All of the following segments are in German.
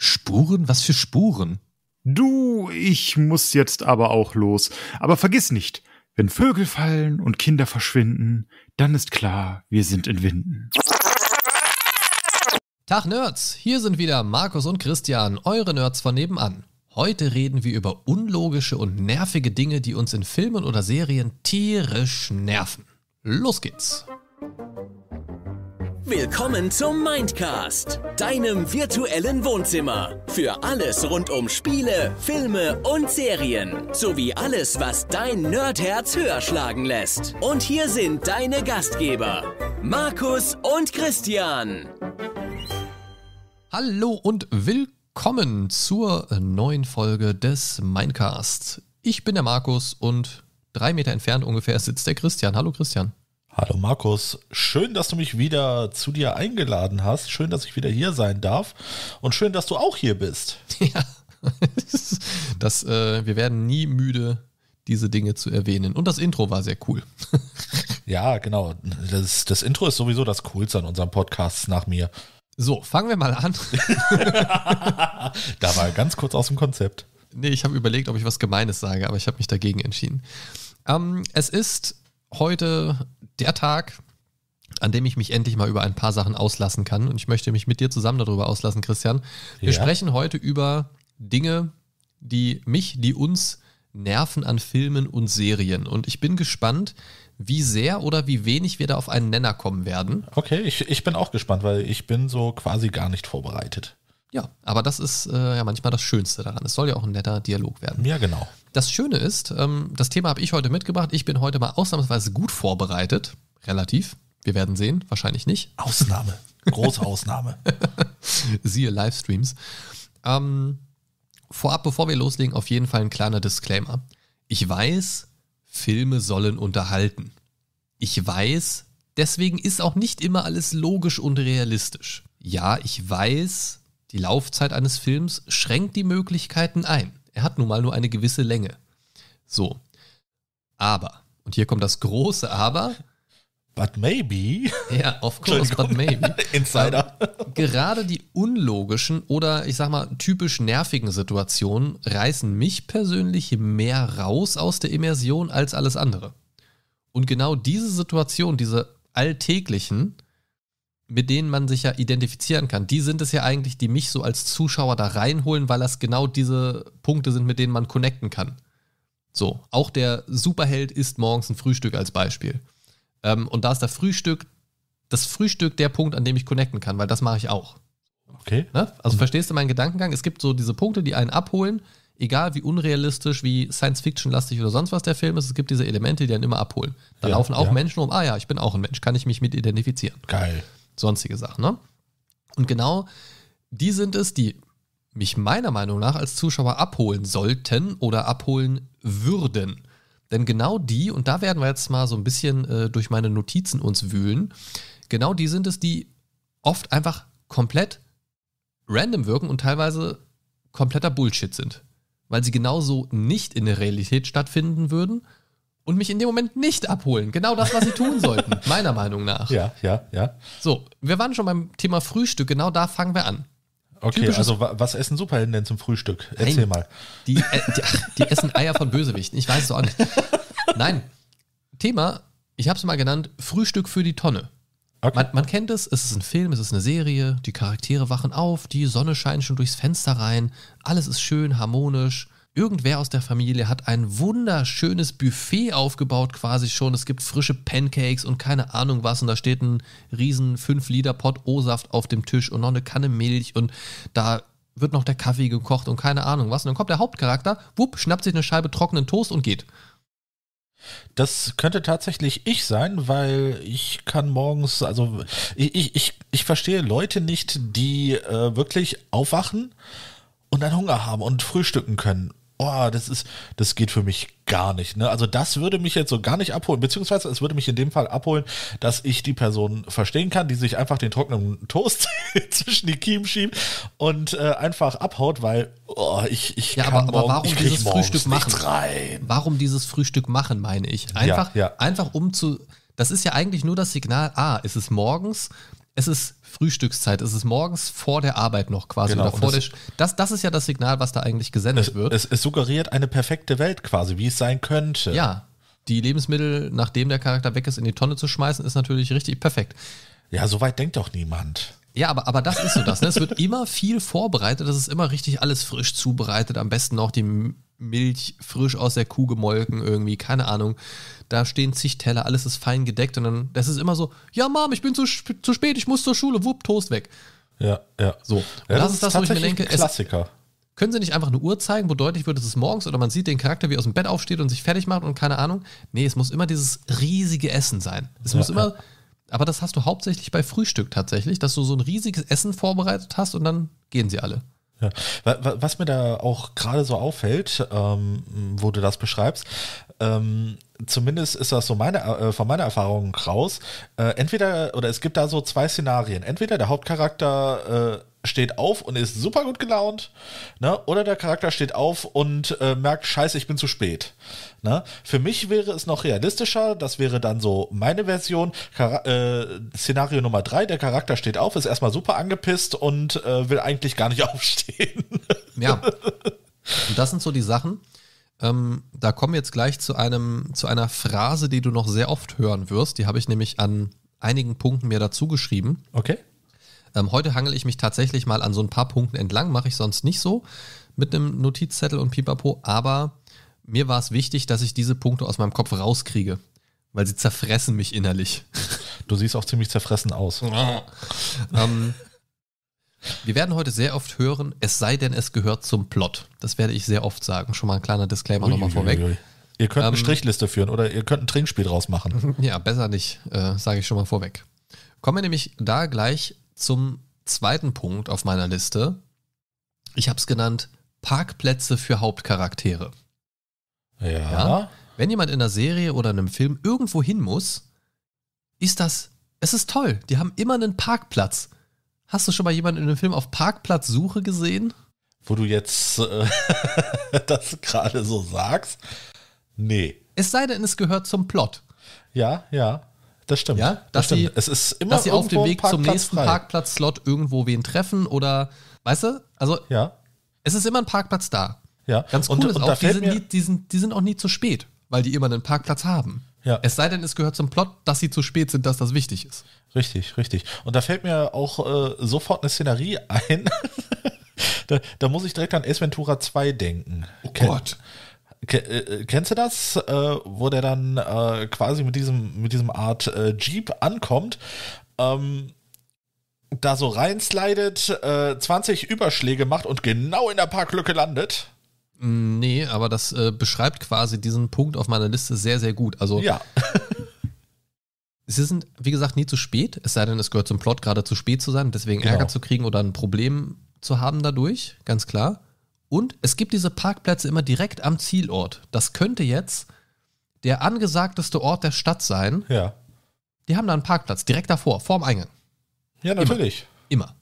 Spuren? Was für Spuren? Du, ich muss jetzt aber auch los. Aber vergiss nicht, wenn Vögel fallen und Kinder verschwinden, dann ist klar, wir sind in Winden. Tag Nerds, hier sind wieder Markus und Christian, eure Nerds von nebenan. Heute reden wir über unlogische und nervige Dinge, die uns in Filmen oder Serien tierisch nerven. Los geht's! Willkommen zum Mindcast, deinem virtuellen Wohnzimmer. Für alles rund um Spiele, Filme und Serien. Sowie alles, was dein Nerdherz höher schlagen lässt. Und hier sind deine Gastgeber, Markus und Christian. Hallo und willkommen zur neuen Folge des Mindcasts. Ich bin der Markus und drei Meter entfernt ungefähr sitzt der Christian. Hallo Christian. Hallo Markus, schön, dass du mich wieder zu dir eingeladen hast. Schön, dass ich wieder hier sein darf und schön, dass du auch hier bist. Ja, das, äh, wir werden nie müde, diese Dinge zu erwähnen. Und das Intro war sehr cool. ja, genau. Das, das Intro ist sowieso das Coolste an unserem Podcast nach mir. So, fangen wir mal an. da war ganz kurz aus dem Konzept. Nee, ich habe überlegt, ob ich was Gemeines sage, aber ich habe mich dagegen entschieden. Ähm, es ist heute der Tag, an dem ich mich endlich mal über ein paar Sachen auslassen kann. Und ich möchte mich mit dir zusammen darüber auslassen, Christian. Wir ja. sprechen heute über Dinge, die mich, die uns nerven an Filmen und Serien. Und ich bin gespannt, wie sehr oder wie wenig wir da auf einen Nenner kommen werden. Okay, ich, ich bin auch gespannt, weil ich bin so quasi gar nicht vorbereitet. Ja, aber das ist äh, ja manchmal das Schönste daran. Es soll ja auch ein netter Dialog werden. Ja, genau. Das Schöne ist, ähm, das Thema habe ich heute mitgebracht. Ich bin heute mal ausnahmsweise gut vorbereitet. Relativ. Wir werden sehen. Wahrscheinlich nicht. Ausnahme. Große Ausnahme. Siehe Livestreams. Ähm, vorab, bevor wir loslegen, auf jeden Fall ein kleiner Disclaimer. Ich weiß, Filme sollen unterhalten. Ich weiß, deswegen ist auch nicht immer alles logisch und realistisch. Ja, ich weiß, die Laufzeit eines Films schränkt die Möglichkeiten ein. Er hat nun mal nur eine gewisse Länge. So. Aber, und hier kommt das große Aber. But maybe. Ja, of course, but maybe. Insider. Ähm, gerade die unlogischen oder ich sag mal typisch nervigen Situationen reißen mich persönlich mehr raus aus der Immersion als alles andere. Und genau diese Situation, diese alltäglichen, mit denen man sich ja identifizieren kann. Die sind es ja eigentlich, die mich so als Zuschauer da reinholen, weil das genau diese Punkte sind, mit denen man connecten kann. So, auch der Superheld isst morgens ein Frühstück als Beispiel. Ähm, und da ist der Frühstück, das Frühstück der Punkt, an dem ich connecten kann, weil das mache ich auch. Okay. Ne? Also mhm. verstehst du meinen Gedankengang? Es gibt so diese Punkte, die einen abholen, egal wie unrealistisch, wie Science-Fiction-lastig oder sonst was der Film ist, es gibt diese Elemente, die einen immer abholen. Da ja, laufen auch ja. Menschen rum, ah ja, ich bin auch ein Mensch, kann ich mich mit identifizieren. Geil sonstige Sachen. Ne? Und genau die sind es, die mich meiner Meinung nach als Zuschauer abholen sollten oder abholen würden. Denn genau die, und da werden wir jetzt mal so ein bisschen äh, durch meine Notizen uns wühlen, genau die sind es, die oft einfach komplett random wirken und teilweise kompletter Bullshit sind. Weil sie genauso nicht in der Realität stattfinden würden, und mich in dem Moment nicht abholen. Genau das, was sie tun sollten, meiner Meinung nach. Ja, ja, ja. So, wir waren schon beim Thema Frühstück, genau da fangen wir an. Okay, Typisches also was essen Superhelden denn zum Frühstück? Erzähl Nein, mal. Die, äh, die, ach, die, essen Eier von Bösewichten, ich weiß es auch nicht. Nein, Thema, ich habe es mal genannt, Frühstück für die Tonne. Okay. Man, man kennt es, es ist ein Film, es ist eine Serie, die Charaktere wachen auf, die Sonne scheint schon durchs Fenster rein, alles ist schön, harmonisch, Irgendwer aus der Familie hat ein wunderschönes Buffet aufgebaut quasi schon. Es gibt frische Pancakes und keine Ahnung was. Und da steht ein riesen 5-Liter-Pot O-Saft auf dem Tisch und noch eine Kanne Milch. Und da wird noch der Kaffee gekocht und keine Ahnung was. Und dann kommt der Hauptcharakter, wupp, schnappt sich eine Scheibe trockenen Toast und geht. Das könnte tatsächlich ich sein, weil ich kann morgens, also ich, ich, ich, verstehe Leute nicht, die äh, wirklich aufwachen und dann Hunger haben und frühstücken können oh, das ist, das geht für mich gar nicht. Ne? Also das würde mich jetzt so gar nicht abholen, beziehungsweise es würde mich in dem Fall abholen, dass ich die Person verstehen kann, die sich einfach den trockenen Toast zwischen die Kiemen schiebt und äh, einfach abhaut, weil oh, ich, ich ja, kann aber, aber warum ich dieses Frühstück machen? Rein. Warum dieses Frühstück machen, meine ich. Einfach, ja, ja. einfach um zu, das ist ja eigentlich nur das Signal, ah, es ist morgens, es ist Frühstückszeit. Es ist morgens vor der Arbeit noch quasi. Genau, oder das, das, das, ist ja das Signal, was da eigentlich gesendet es, wird. Es, es suggeriert eine perfekte Welt quasi, wie es sein könnte. Ja, die Lebensmittel, nachdem der Charakter weg ist, in die Tonne zu schmeißen, ist natürlich richtig perfekt. Ja, so weit denkt doch niemand. Ja, aber, aber das ist so das. Ne? Es wird immer viel vorbereitet. Es ist immer richtig alles frisch zubereitet. Am besten noch die Milch frisch aus der Kuh gemolken irgendwie. Keine Ahnung da stehen zig Teller, alles ist fein gedeckt und dann, das ist immer so, ja Mom, ich bin zu, sp zu spät, ich muss zur Schule, wupp, Toast weg. Ja, ja. So. ja, das, das, ist das, wo ich mir denke, Klassiker. Es, können sie nicht einfach eine Uhr zeigen, wo deutlich wird, dass es morgens oder man sieht den Charakter, wie er aus dem Bett aufsteht und sich fertig macht und keine Ahnung. Nee, es muss immer dieses riesige Essen sein. Es ja, muss immer, ja. aber das hast du hauptsächlich bei Frühstück tatsächlich, dass du so ein riesiges Essen vorbereitet hast und dann gehen sie alle. Ja. Was mir da auch gerade so auffällt, ähm, wo du das beschreibst, ähm, zumindest ist das so meine, äh, von meiner Erfahrung raus, äh, entweder, oder es gibt da so zwei Szenarien. Entweder der Hauptcharakter äh, steht auf und ist super gut gelaunt, ne? oder der Charakter steht auf und äh, merkt, scheiße, ich bin zu spät. Ne? Für mich wäre es noch realistischer, das wäre dann so meine Version. Chara äh, Szenario Nummer drei, der Charakter steht auf, ist erstmal super angepisst und äh, will eigentlich gar nicht aufstehen. Ja. Und das sind so die Sachen, ähm, da kommen wir jetzt gleich zu einem, zu einer Phrase, die du noch sehr oft hören wirst. Die habe ich nämlich an einigen Punkten mir dazu geschrieben. Okay. Ähm, heute hangel ich mich tatsächlich mal an so ein paar Punkten entlang, mache ich sonst nicht so mit einem Notizzettel und Pipapo, aber mir war es wichtig, dass ich diese Punkte aus meinem Kopf rauskriege, weil sie zerfressen mich innerlich. Du siehst auch ziemlich zerfressen aus. ähm, wir werden heute sehr oft hören, es sei denn, es gehört zum Plot. Das werde ich sehr oft sagen. Schon mal ein kleiner Disclaimer nochmal vorweg. Ui, ui. Ihr könnt eine ähm, Strichliste führen oder ihr könnt ein Trinkspiel draus machen. Ja, besser nicht, äh, sage ich schon mal vorweg. Kommen wir nämlich da gleich zum zweiten Punkt auf meiner Liste. Ich habe es genannt Parkplätze für Hauptcharaktere. Ja. ja. Wenn jemand in einer Serie oder einem Film irgendwo hin muss, ist das, es ist toll. Die haben immer einen Parkplatz. Hast du schon mal jemanden in einem Film auf Parkplatzsuche gesehen? Wo du jetzt äh, das gerade so sagst? Nee. Es sei denn, es gehört zum Plot. Ja, ja. Das stimmt. Ja, dass das stimmt. Sie, es ist immer dass sie auf dem Weg zum nächsten Parkplatz-Slot irgendwo wen treffen oder, weißt du? Also, ja. es ist immer ein Parkplatz da. Ja. Ganz cool und, ist und auch, die sind, nie, die, sind, die sind auch nie zu spät, weil die immer einen Parkplatz haben. Ja. Es sei denn, es gehört zum Plot, dass sie zu spät sind, dass das wichtig ist. Richtig, richtig. Und da fällt mir auch äh, sofort eine Szenerie ein. da, da, muss ich direkt an Ace Ventura 2 denken. Oh Ken Gott. Äh, äh, kennst du das, äh, wo der dann äh, quasi mit diesem, mit diesem Art äh, Jeep ankommt, ähm, da so reinslidet, äh, 20 Überschläge macht und genau in der Parklücke landet? Mm, nee, aber das beschreibt quasi diesen Punkt auf meiner Liste sehr, sehr gut. Also ja. Sie sind, wie gesagt, nie zu spät, es sei denn, es gehört zum Plot, gerade zu spät zu sein deswegen genau. Ärger zu kriegen oder ein Problem zu haben dadurch, ganz klar. Und es gibt diese Parkplätze immer direkt am Zielort. Das könnte jetzt der angesagteste Ort der Stadt sein. Ja. Die haben da einen Parkplatz direkt davor, vorm Eingang. Ja, natürlich. Immer. immer.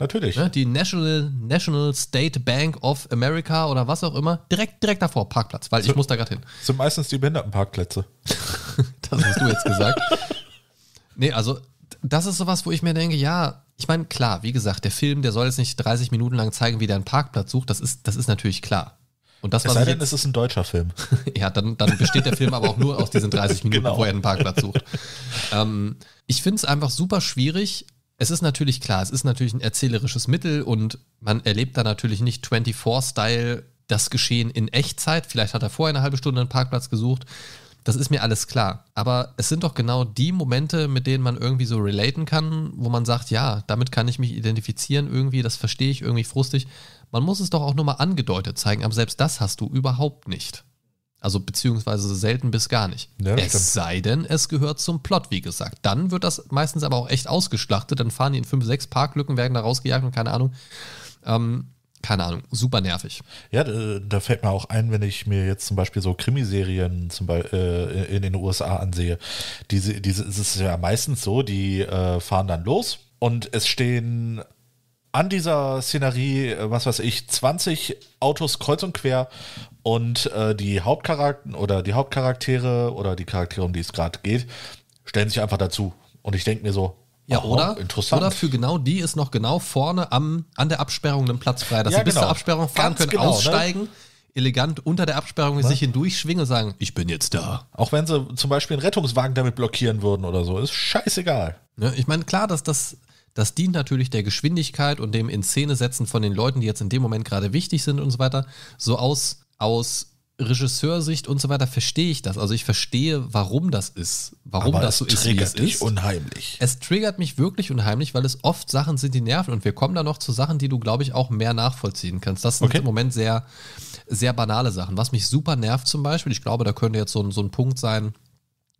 Natürlich. Ne, die National, National State Bank of America oder was auch immer, direkt, direkt davor, Parkplatz, weil so, ich muss da gerade hin. Sind meistens die Behindertenparkplätze. das hast du jetzt gesagt. Nee, also das ist sowas, wo ich mir denke, ja, ich meine, klar, wie gesagt, der Film, der soll jetzt nicht 30 Minuten lang zeigen, wie der einen Parkplatz sucht, das ist, das ist natürlich klar. Und das, es sei denn, es ist ein deutscher Film. ja, dann, dann besteht der Film aber auch nur aus diesen 30 Minuten, genau. wo er einen Parkplatz sucht. Ähm, ich finde es einfach super schwierig. Es ist natürlich klar, es ist natürlich ein erzählerisches Mittel und man erlebt da natürlich nicht 24-Style das Geschehen in Echtzeit. Vielleicht hat er vorher eine halbe Stunde einen Parkplatz gesucht. Das ist mir alles klar. Aber es sind doch genau die Momente, mit denen man irgendwie so relaten kann, wo man sagt, ja, damit kann ich mich identifizieren irgendwie, das verstehe ich irgendwie frustig. Man muss es doch auch nur mal angedeutet zeigen, aber selbst das hast du überhaupt nicht. Also beziehungsweise selten bis gar nicht. Ja, es stimmt. sei denn, es gehört zum Plot, wie gesagt. Dann wird das meistens aber auch echt ausgeschlachtet. Dann fahren die in fünf, sechs Parklücken, werden da rausgejagt und keine Ahnung. Ähm, keine Ahnung, super nervig. Ja, da fällt mir auch ein, wenn ich mir jetzt zum Beispiel so Krimiserien zum Beispiel, äh, in den USA ansehe. Diese, diese, es ist ja meistens so, die äh, fahren dann los und es stehen an dieser Szenerie, äh, was weiß ich, 20 Autos kreuz und quer und äh, die Hauptcharakter oder die Hauptcharaktere oder die Charaktere, um die es gerade geht, stellen sich einfach dazu. Und ich denke mir so, ja, oh, oder, interessant. oder für genau die ist noch genau vorne am, an der Absperrung ein Platz frei, dass ja, sie bis genau. zur Absperrung fahren Ganz können, genau, ne? aussteigen, ne? elegant unter der Absperrung Was? sich hindurchschwingen und sagen, ich bin jetzt da. Auch wenn sie zum Beispiel einen Rettungswagen damit blockieren würden oder so, ist scheißegal. Ja, ne? ich meine, klar, dass das, das dient natürlich der Geschwindigkeit und dem In Szene setzen von den Leuten, die jetzt in dem Moment gerade wichtig sind und so weiter, so aus, aus Regisseursicht und so weiter verstehe ich das. Also ich verstehe, warum das ist, warum Aber das so ist, wie es ist. Es triggert mich unheimlich. Es triggert mich wirklich unheimlich, weil es oft Sachen sind, die nerven. Und wir kommen da noch zu Sachen, die du, glaube ich, auch mehr nachvollziehen kannst. Das sind okay. im Moment sehr, sehr banale Sachen. Was mich super nervt zum Beispiel, ich glaube, da könnte jetzt so ein, so ein Punkt sein,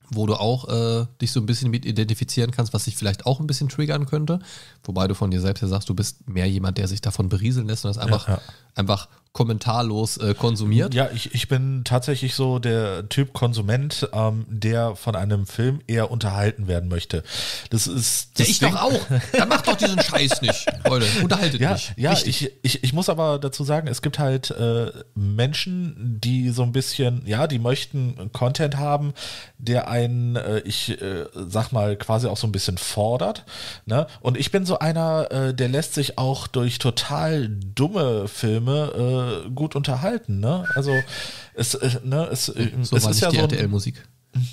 wo du auch äh, dich so ein bisschen mit identifizieren kannst, was dich vielleicht auch ein bisschen triggern könnte. Wobei du von dir selbst ja sagst, du bist mehr jemand, der sich davon berieseln lässt und das einfach, ja, ja. einfach kommentarlos äh, konsumiert. Ja, ich, ich bin tatsächlich so der Typ Konsument, ähm, der von einem Film eher unterhalten werden möchte. Das ist. Das ja, ich Ding. doch auch. Dann mach doch diesen Scheiß nicht, Leute. Unterhaltet ja, mich. Ja, ich, ich, ich muss aber dazu sagen, es gibt halt äh, Menschen, die so ein bisschen, ja, die möchten Content haben, der einen, äh, ich äh, sag mal, quasi auch so ein bisschen fordert. Ne? Und ich bin so einer, äh, der lässt sich auch durch total dumme Filme äh, gut unterhalten. Ne? Also es, äh, ne, es, so äh, es war ist nicht ja die so RTL-Musik.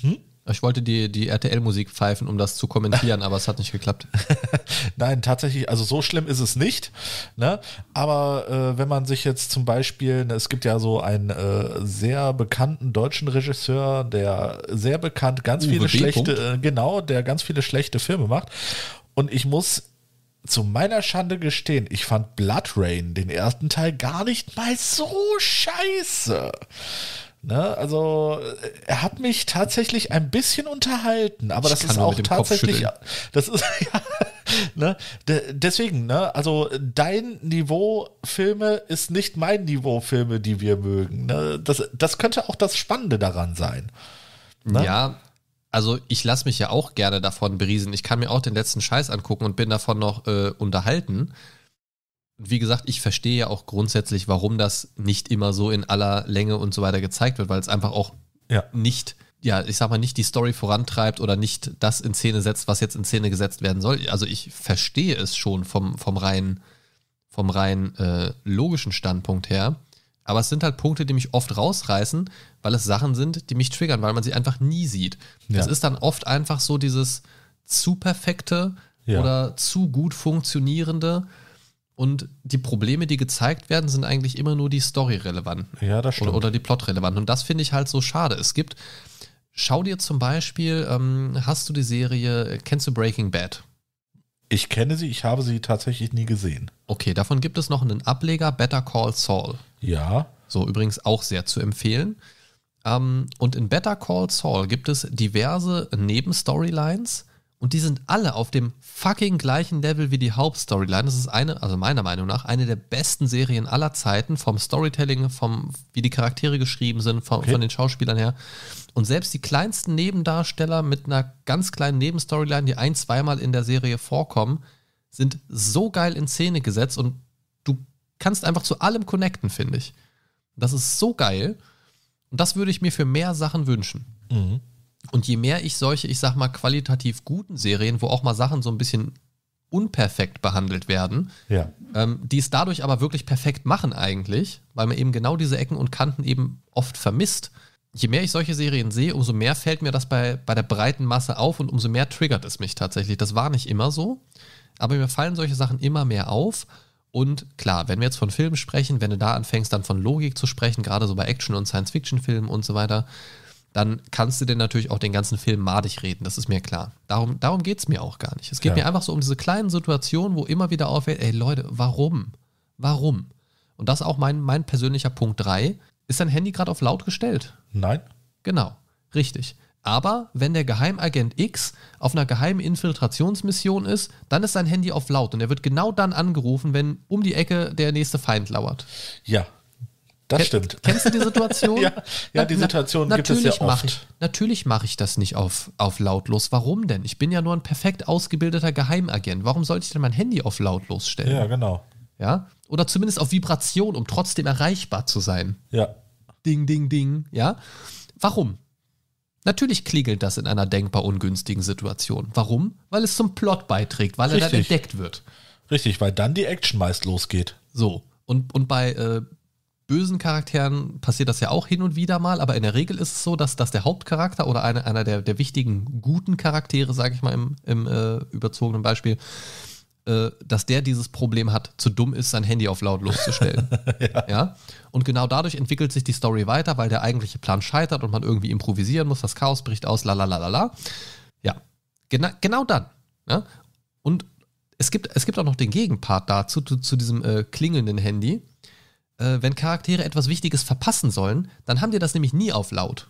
Mhm. Ich wollte die, die RTL-Musik pfeifen, um das zu kommentieren, aber es hat nicht geklappt. Nein, tatsächlich, also so schlimm ist es nicht. Ne? Aber äh, wenn man sich jetzt zum Beispiel, ne, es gibt ja so einen äh, sehr bekannten deutschen Regisseur, der sehr bekannt ganz Uwe viele B. schlechte, äh, genau, der ganz viele schlechte Filme macht. Und ich muss zu meiner Schande gestehen, ich fand Blood Rain, den ersten Teil, gar nicht mal so scheiße. Ne? Also, äh, er hat mich tatsächlich ein bisschen unterhalten, aber ich das ist auch tatsächlich. Das ist ja. Ne? De deswegen, ne? also dein Niveau Filme ist nicht mein Niveau Filme, die wir mögen. Ne? Das, das könnte auch das Spannende daran sein. Ne? Ja, also ich lasse mich ja auch gerne davon beriesen. Ich kann mir auch den letzten Scheiß angucken und bin davon noch äh, unterhalten. Und wie gesagt, ich verstehe ja auch grundsätzlich, warum das nicht immer so in aller Länge und so weiter gezeigt wird, weil es einfach auch ja. nicht, ja, ich sag mal, nicht die Story vorantreibt oder nicht das in Szene setzt, was jetzt in Szene gesetzt werden soll. Also ich verstehe es schon vom, vom rein, vom rein äh, logischen Standpunkt her. Aber es sind halt Punkte, die mich oft rausreißen, weil es Sachen sind, die mich triggern, weil man sie einfach nie sieht. Ja. Es ist dann oft einfach so dieses zu perfekte ja. oder zu gut funktionierende. Und die Probleme, die gezeigt werden, sind eigentlich immer nur die Story-relevanten. Ja, das stimmt. Oder, oder die Plot-relevanten. Und das finde ich halt so schade. Es gibt, schau dir zum Beispiel, ähm, hast du die Serie, kennst du Breaking Bad? Ich kenne sie, ich habe sie tatsächlich nie gesehen. Okay, davon gibt es noch einen Ableger Better Call Saul. Ja. So übrigens auch sehr zu empfehlen. Ähm, und in Better Call Saul gibt es diverse Nebenstorylines und die sind alle auf dem fucking gleichen Level wie die Hauptstoryline. Das ist eine, also meiner Meinung nach, eine der besten Serien aller Zeiten vom Storytelling, vom wie die Charaktere geschrieben sind, von, okay. von den Schauspielern her. Und selbst die kleinsten Nebendarsteller mit einer ganz kleinen Nebenstoryline, die ein, zweimal in der Serie vorkommen, sind so geil in Szene gesetzt und kannst einfach zu allem connecten, finde ich. Das ist so geil. Und das würde ich mir für mehr Sachen wünschen. Mhm. Und je mehr ich solche, ich sag mal, qualitativ guten Serien, wo auch mal Sachen so ein bisschen unperfekt behandelt werden, ja. ähm, die es dadurch aber wirklich perfekt machen eigentlich, weil man eben genau diese Ecken und Kanten eben oft vermisst. Je mehr ich solche Serien sehe, umso mehr fällt mir das bei, bei der breiten Masse auf und umso mehr triggert es mich tatsächlich. Das war nicht immer so, aber mir fallen solche Sachen immer mehr auf und klar, wenn wir jetzt von Filmen sprechen, wenn du da anfängst, dann von Logik zu sprechen, gerade so bei Action- und Science-Fiction-Filmen und so weiter, dann kannst du dir natürlich auch den ganzen Film madig reden, das ist mir klar. Darum, darum geht es mir auch gar nicht. Es geht ja. mir einfach so um diese kleinen Situationen, wo immer wieder auffällt, ey Leute, warum? Warum? Und das ist auch mein, mein persönlicher Punkt 3. Ist dein Handy gerade auf laut gestellt? Nein. Genau, richtig. Aber wenn der Geheimagent X auf einer geheimen Infiltrationsmission ist, dann ist sein Handy auf laut und er wird genau dann angerufen, wenn um die Ecke der nächste Feind lauert. Ja, das Ken stimmt. Kennst du die Situation? ja, ja, die Situation Na, gibt es ja oft. Mach ich, natürlich mache ich das nicht auf, auf lautlos. Warum denn? Ich bin ja nur ein perfekt ausgebildeter Geheimagent. Warum sollte ich denn mein Handy auf lautlos stellen? Ja, genau. Ja? Oder zumindest auf Vibration, um trotzdem erreichbar zu sein. Ja. Ding, ding, ding. Ja? Warum? Natürlich klingelt das in einer denkbar ungünstigen Situation. Warum? Weil es zum Plot beiträgt, weil Richtig. er dann entdeckt wird. Richtig, weil dann die Action meist losgeht. So. Und, und bei äh, bösen Charakteren passiert das ja auch hin und wieder mal, aber in der Regel ist es so, dass, dass der Hauptcharakter oder eine, einer der, der wichtigen guten Charaktere, sage ich mal im, im äh, überzogenen Beispiel, äh, dass der dieses Problem hat, zu dumm ist, sein Handy auf laut loszustellen. ja. ja. Und genau dadurch entwickelt sich die Story weiter, weil der eigentliche Plan scheitert und man irgendwie improvisieren muss, das Chaos bricht aus, la la la la la. Ja, Gena genau dann. Ja? Und es gibt, es gibt auch noch den Gegenpart dazu, zu, zu diesem äh, klingelnden Handy. Äh, wenn Charaktere etwas Wichtiges verpassen sollen, dann haben die das nämlich nie auf laut.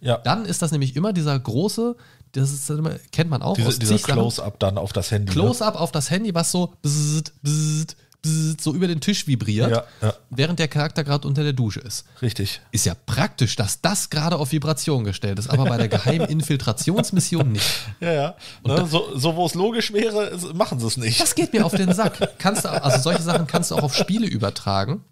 Ja. Dann ist das nämlich immer dieser große, das ist, kennt man auch. Diese, dieser Close-Up dann auf das Handy. Ne? Close-Up ne? auf das Handy, was so bzzzt, bzzzt, bzzzt, so über den Tisch vibriert, ja, ja. während der Charakter gerade unter der Dusche ist. Richtig. Ist ja praktisch, dass das gerade auf Vibration gestellt ist, aber bei der geheimen Infiltrationsmission nicht. Ja, ja. Und ne, da, so, so wo es logisch wäre, machen sie es nicht. Das geht mir auf den Sack. Kannst du, also solche Sachen kannst du auch auf Spiele übertragen.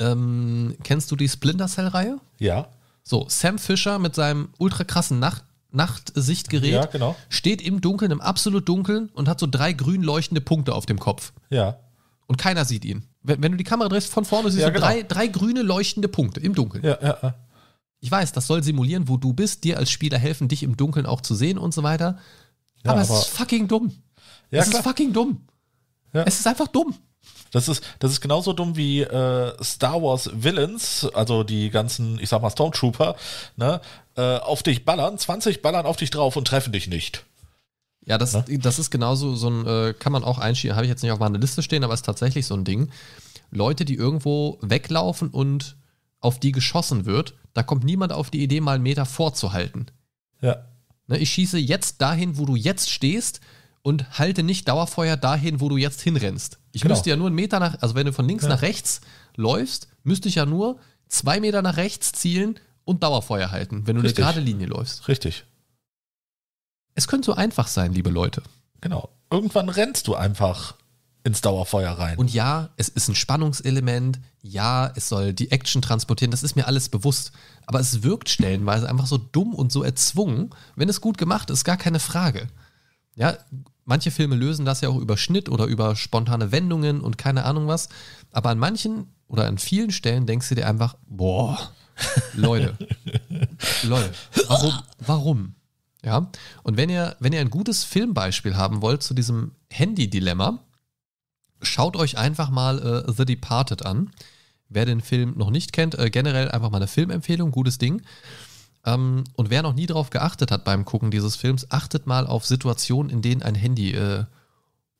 Ähm, kennst du die Splinter Cell-Reihe? Ja. So, Sam Fischer mit seinem ultra krassen Nacht Nachtsichtgerät ja, genau. steht im Dunkeln, im absolut Dunkeln und hat so drei grün leuchtende Punkte auf dem Kopf. Ja. Und keiner sieht ihn. Wenn, wenn du die Kamera drehst, von vorne siehst ja, du genau. drei, drei grüne leuchtende Punkte im Dunkeln. Ja, ja, ja. Ich weiß, das soll simulieren, wo du bist, dir als Spieler helfen, dich im Dunkeln auch zu sehen und so weiter. Ja, aber, aber, es ist fucking dumm. Ja, es klar. ist fucking dumm. Ja. Es ist einfach dumm. Das ist, das ist genauso dumm wie äh, Star Wars Villains, also die ganzen, ich sag mal, Stormtrooper, ne, äh, auf dich ballern, 20 ballern auf dich drauf und treffen dich nicht. Ja, das, ne? das ist genauso so ein, äh, kann man auch einschieben, habe ich jetzt nicht auf meiner Liste stehen, aber ist tatsächlich so ein Ding. Leute, die irgendwo weglaufen und auf die geschossen wird, da kommt niemand auf die Idee, mal einen Meter vorzuhalten. Ja. Ne, ich schieße jetzt dahin, wo du jetzt stehst und halte nicht Dauerfeuer dahin, wo du jetzt hinrennst. Ich genau. müsste ja nur einen Meter nach, also wenn du von links ja. nach rechts läufst, müsste ich ja nur zwei Meter nach rechts zielen und Dauerfeuer halten, wenn du Richtig. eine gerade Linie läufst. Richtig. Es könnte so einfach sein, liebe Leute. Genau. Irgendwann rennst du einfach ins Dauerfeuer rein. Und ja, es ist ein Spannungselement. Ja, es soll die Action transportieren. Das ist mir alles bewusst. Aber es wirkt stellenweise einfach so dumm und so erzwungen. Wenn es gut gemacht ist, gar keine Frage. Ja, manche Filme lösen das ja auch über Schnitt oder über spontane Wendungen und keine Ahnung was. Aber an manchen oder an vielen Stellen denkst du dir einfach, boah, Leute, Leute, warum, warum? Ja. Und wenn ihr, wenn ihr ein gutes Filmbeispiel haben wollt zu diesem Handy-Dilemma, schaut euch einfach mal äh, The Departed an. Wer den Film noch nicht kennt, äh, generell einfach mal eine Filmempfehlung, gutes Ding. Ähm, und wer noch nie drauf geachtet hat beim Gucken dieses Films, achtet mal auf Situationen, in denen ein Handy, äh,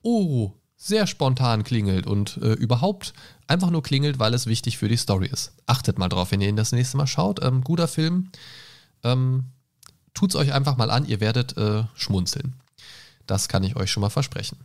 oh, sehr spontan klingelt und äh, überhaupt einfach nur klingelt, weil es wichtig für die Story ist. Achtet mal drauf, wenn ihr ihn das nächste Mal schaut. Ähm, guter Film. Ähm, es euch einfach mal an, ihr werdet äh, schmunzeln. Das kann ich euch schon mal versprechen.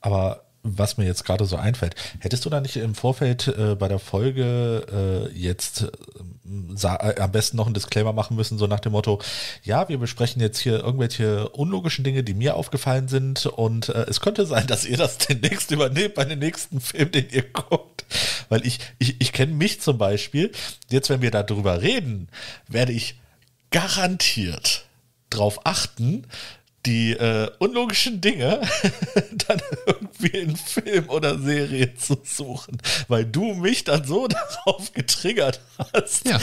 Aber was mir jetzt gerade so einfällt. Hättest du da nicht im Vorfeld äh, bei der Folge äh, jetzt ähm, äh, am besten noch einen Disclaimer machen müssen, so nach dem Motto, ja, wir besprechen jetzt hier irgendwelche unlogischen Dinge, die mir aufgefallen sind und äh, es könnte sein, dass ihr das demnächst übernehmt bei dem nächsten Film, den ihr guckt. Weil ich, ich, ich kenne mich zum Beispiel, jetzt wenn wir darüber reden, werde ich garantiert darauf achten, die äh, unlogischen Dinge dann irgendwie in Film oder Serie zu suchen, weil du mich dann so darauf getriggert hast. Ja.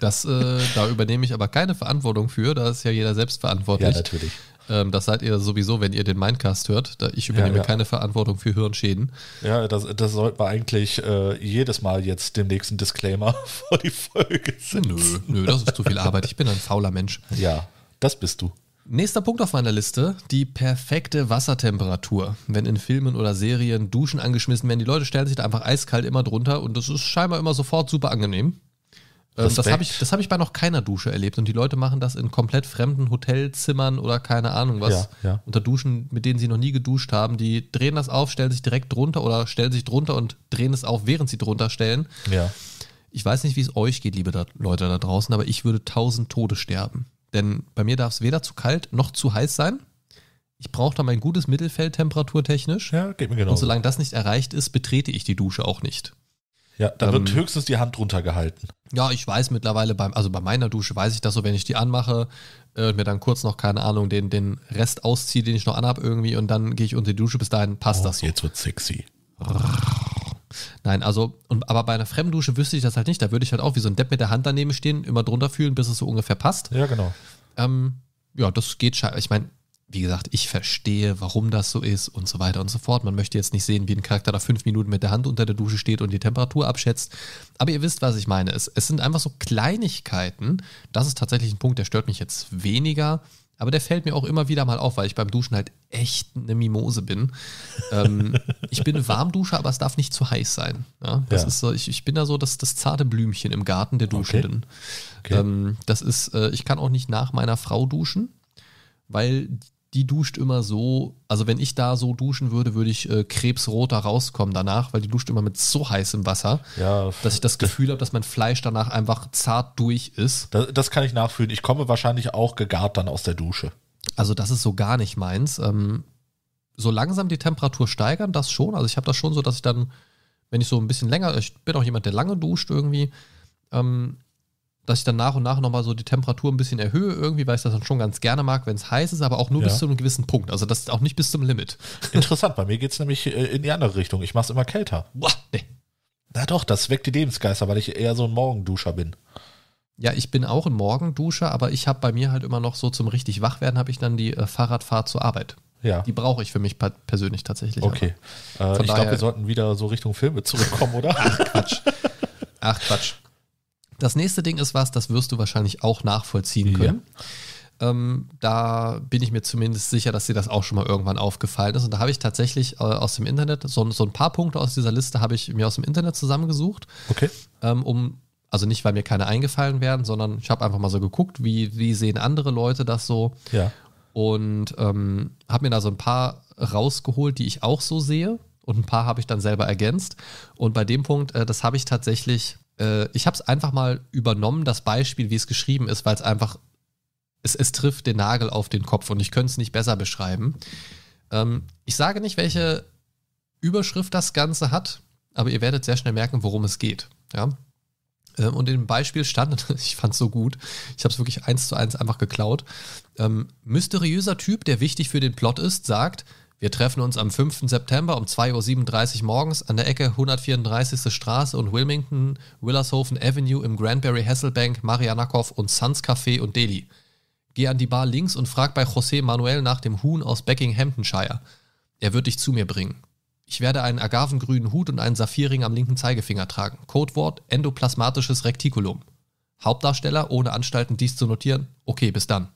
Das, äh, da übernehme ich aber keine Verantwortung für, da ist ja jeder selbst verantwortlich. Ja, natürlich. Ähm, das seid ihr sowieso, wenn ihr den Mindcast hört. ich übernehme ja, ja. keine Verantwortung für Hirnschäden. Ja, das, das sollten wir eigentlich äh, jedes Mal jetzt den nächsten Disclaimer vor die Folge setzen. Nö, nö, das ist zu viel Arbeit. Ich bin ein fauler Mensch. Ja, das bist du. Nächster Punkt auf meiner Liste, die perfekte Wassertemperatur. Wenn in Filmen oder Serien Duschen angeschmissen werden, die Leute stellen sich da einfach eiskalt immer drunter und das ist scheinbar immer sofort super angenehm. Ähm, das habe ich, hab ich bei noch keiner Dusche erlebt und die Leute machen das in komplett fremden Hotelzimmern oder keine Ahnung was. Ja, ja. Unter Duschen, mit denen sie noch nie geduscht haben, die drehen das auf, stellen sich direkt drunter oder stellen sich drunter und drehen es auf, während sie drunter stellen. Ja. Ich weiß nicht, wie es euch geht, liebe da Leute da draußen, aber ich würde tausend Tode sterben. Denn bei mir darf es weder zu kalt noch zu heiß sein. Ich brauche da mein gutes Mittelfeld temperaturtechnisch. Ja, geht mir genau. Und solange das nicht erreicht ist, betrete ich die Dusche auch nicht. Ja, da ähm, wird höchstens die Hand drunter gehalten. Ja, ich weiß mittlerweile, beim, also bei meiner Dusche weiß ich das so, wenn ich die anmache äh, und mir dann kurz noch, keine Ahnung, den, den Rest ausziehe, den ich noch anhab irgendwie und dann gehe ich unter die Dusche, bis dahin passt oh, das. So. Jetzt wird sexy. Nein, also, und, aber bei einer Fremddusche wüsste ich das halt nicht. Da würde ich halt auch wie so ein Depp mit der Hand daneben stehen, immer drunter fühlen, bis es so ungefähr passt. Ja, genau. Ähm, ja, das geht scheinbar. Ich meine, wie gesagt, ich verstehe, warum das so ist und so weiter und so fort. Man möchte jetzt nicht sehen, wie ein Charakter da fünf Minuten mit der Hand unter der Dusche steht und die Temperatur abschätzt. Aber ihr wisst, was ich meine. Es, es sind einfach so Kleinigkeiten. Das ist tatsächlich ein Punkt, der stört mich jetzt weniger aber der fällt mir auch immer wieder mal auf, weil ich beim Duschen halt echt eine Mimose bin. ähm, ich bin eine Warmduscher, aber es darf nicht zu heiß sein. Ja, das ja. ist so, ich, ich bin da so das, das zarte Blümchen im Garten der Duschenden. Okay. Okay. Ähm, das ist, äh, ich kann auch nicht nach meiner Frau duschen, weil die duscht immer so, also wenn ich da so duschen würde, würde ich äh, krebsrot da rauskommen danach, weil die duscht immer mit so heißem Wasser, ja, dass ich das Gefühl habe, dass mein Fleisch danach einfach zart durch ist. Das, das, kann ich nachfühlen. Ich komme wahrscheinlich auch gegart dann aus der Dusche. Also das ist so gar nicht meins. Ähm, so langsam die Temperatur steigern, das schon. Also ich habe das schon so, dass ich dann, wenn ich so ein bisschen länger, ich bin auch jemand, der lange duscht irgendwie, ähm, dass ich dann nach und nach nochmal so die Temperatur ein bisschen erhöhe, irgendwie, weil ich das dann schon ganz gerne mag, wenn es heiß ist, aber auch nur ja. bis zu einem gewissen Punkt. Also das auch nicht bis zum Limit. Interessant, bei mir geht es nämlich äh, in die andere Richtung. Ich mache es immer kälter. Boah, nee. Na doch, das weckt die Lebensgeister, weil ich eher so ein Morgenduscher bin. Ja, ich bin auch ein Morgenduscher, aber ich habe bei mir halt immer noch so zum richtig wach werden, habe ich dann die äh, Fahrradfahrt zur Arbeit. Ja. Die brauche ich für mich persönlich tatsächlich. Okay. Äh, ich glaube, wir sollten wieder so Richtung Filme zurückkommen, oder? Ach, Quatsch. Ach, Quatsch. Das nächste Ding ist was, das wirst du wahrscheinlich auch nachvollziehen können. Ja. Ähm, da bin ich mir zumindest sicher, dass dir das auch schon mal irgendwann aufgefallen ist. Und da habe ich tatsächlich äh, aus dem Internet, so, so, ein paar Punkte aus dieser Liste habe ich mir aus dem Internet zusammengesucht, okay. ähm, um also nicht, weil mir keine eingefallen werden, sondern ich habe einfach mal so geguckt, wie, wie sehen andere Leute das so. Ja. Und ähm, habe mir da so ein paar rausgeholt, die ich auch so sehe. Und ein paar habe ich dann selber ergänzt. Und bei dem Punkt, äh, das habe ich tatsächlich äh, ich habe es einfach mal übernommen, das Beispiel, wie es geschrieben ist, weil es einfach, es, trifft den Nagel auf den Kopf und ich könnte es nicht besser beschreiben. Ähm, ich sage nicht, welche Überschrift das Ganze hat, aber ihr werdet sehr schnell merken, worum es geht. Ja? Äh, und im Beispiel stand, ich fand es so gut, ich habe es wirklich eins zu eins einfach geklaut, ähm, mysteriöser Typ, der wichtig für den Plot ist, sagt, wir treffen uns am 5. September um 2.37 Uhr morgens an der Ecke 134. Straße und Wilmington, Willershofen Avenue im Granbury Hasselbank, Marianakow und Suns Café und Delhi. Geh an die Bar links und frag bei José Manuel nach dem Huhn aus Buckinghamtonshire. Er wird dich zu mir bringen. Ich werde einen agavengrünen Hut und einen Saphirring am linken Zeigefinger tragen. Codewort endoplasmatisches Rektikulum. Hauptdarsteller, ohne Anstalten dies zu notieren. Okay, bis dann.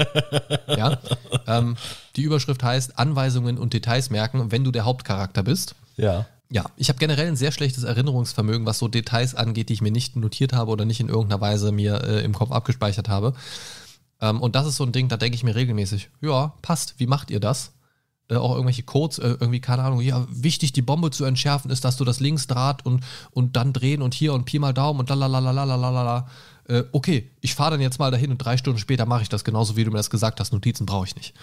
ja. Ähm, die Überschrift heißt Anweisungen und Details merken, wenn du der Hauptcharakter bist. Ja. Ja, ich habe generell ein sehr schlechtes Erinnerungsvermögen, was so Details angeht, die ich mir nicht notiert habe oder nicht in irgendeiner Weise mir äh, im Kopf abgespeichert habe. Ähm, und das ist so ein Ding, da denke ich mir regelmäßig, ja, passt, wie macht ihr das? Äh, auch irgendwelche Codes, äh, irgendwie, keine Ahnung, ja, wichtig, die Bombe zu entschärfen ist, dass du das Linksdraht und, und dann drehen und hier und Pi mal Daumen und lalalalalalalalala. Äh, okay, ich fahre dann jetzt mal dahin und drei Stunden später mache ich das genauso, wie du mir das gesagt hast, Notizen brauche ich nicht.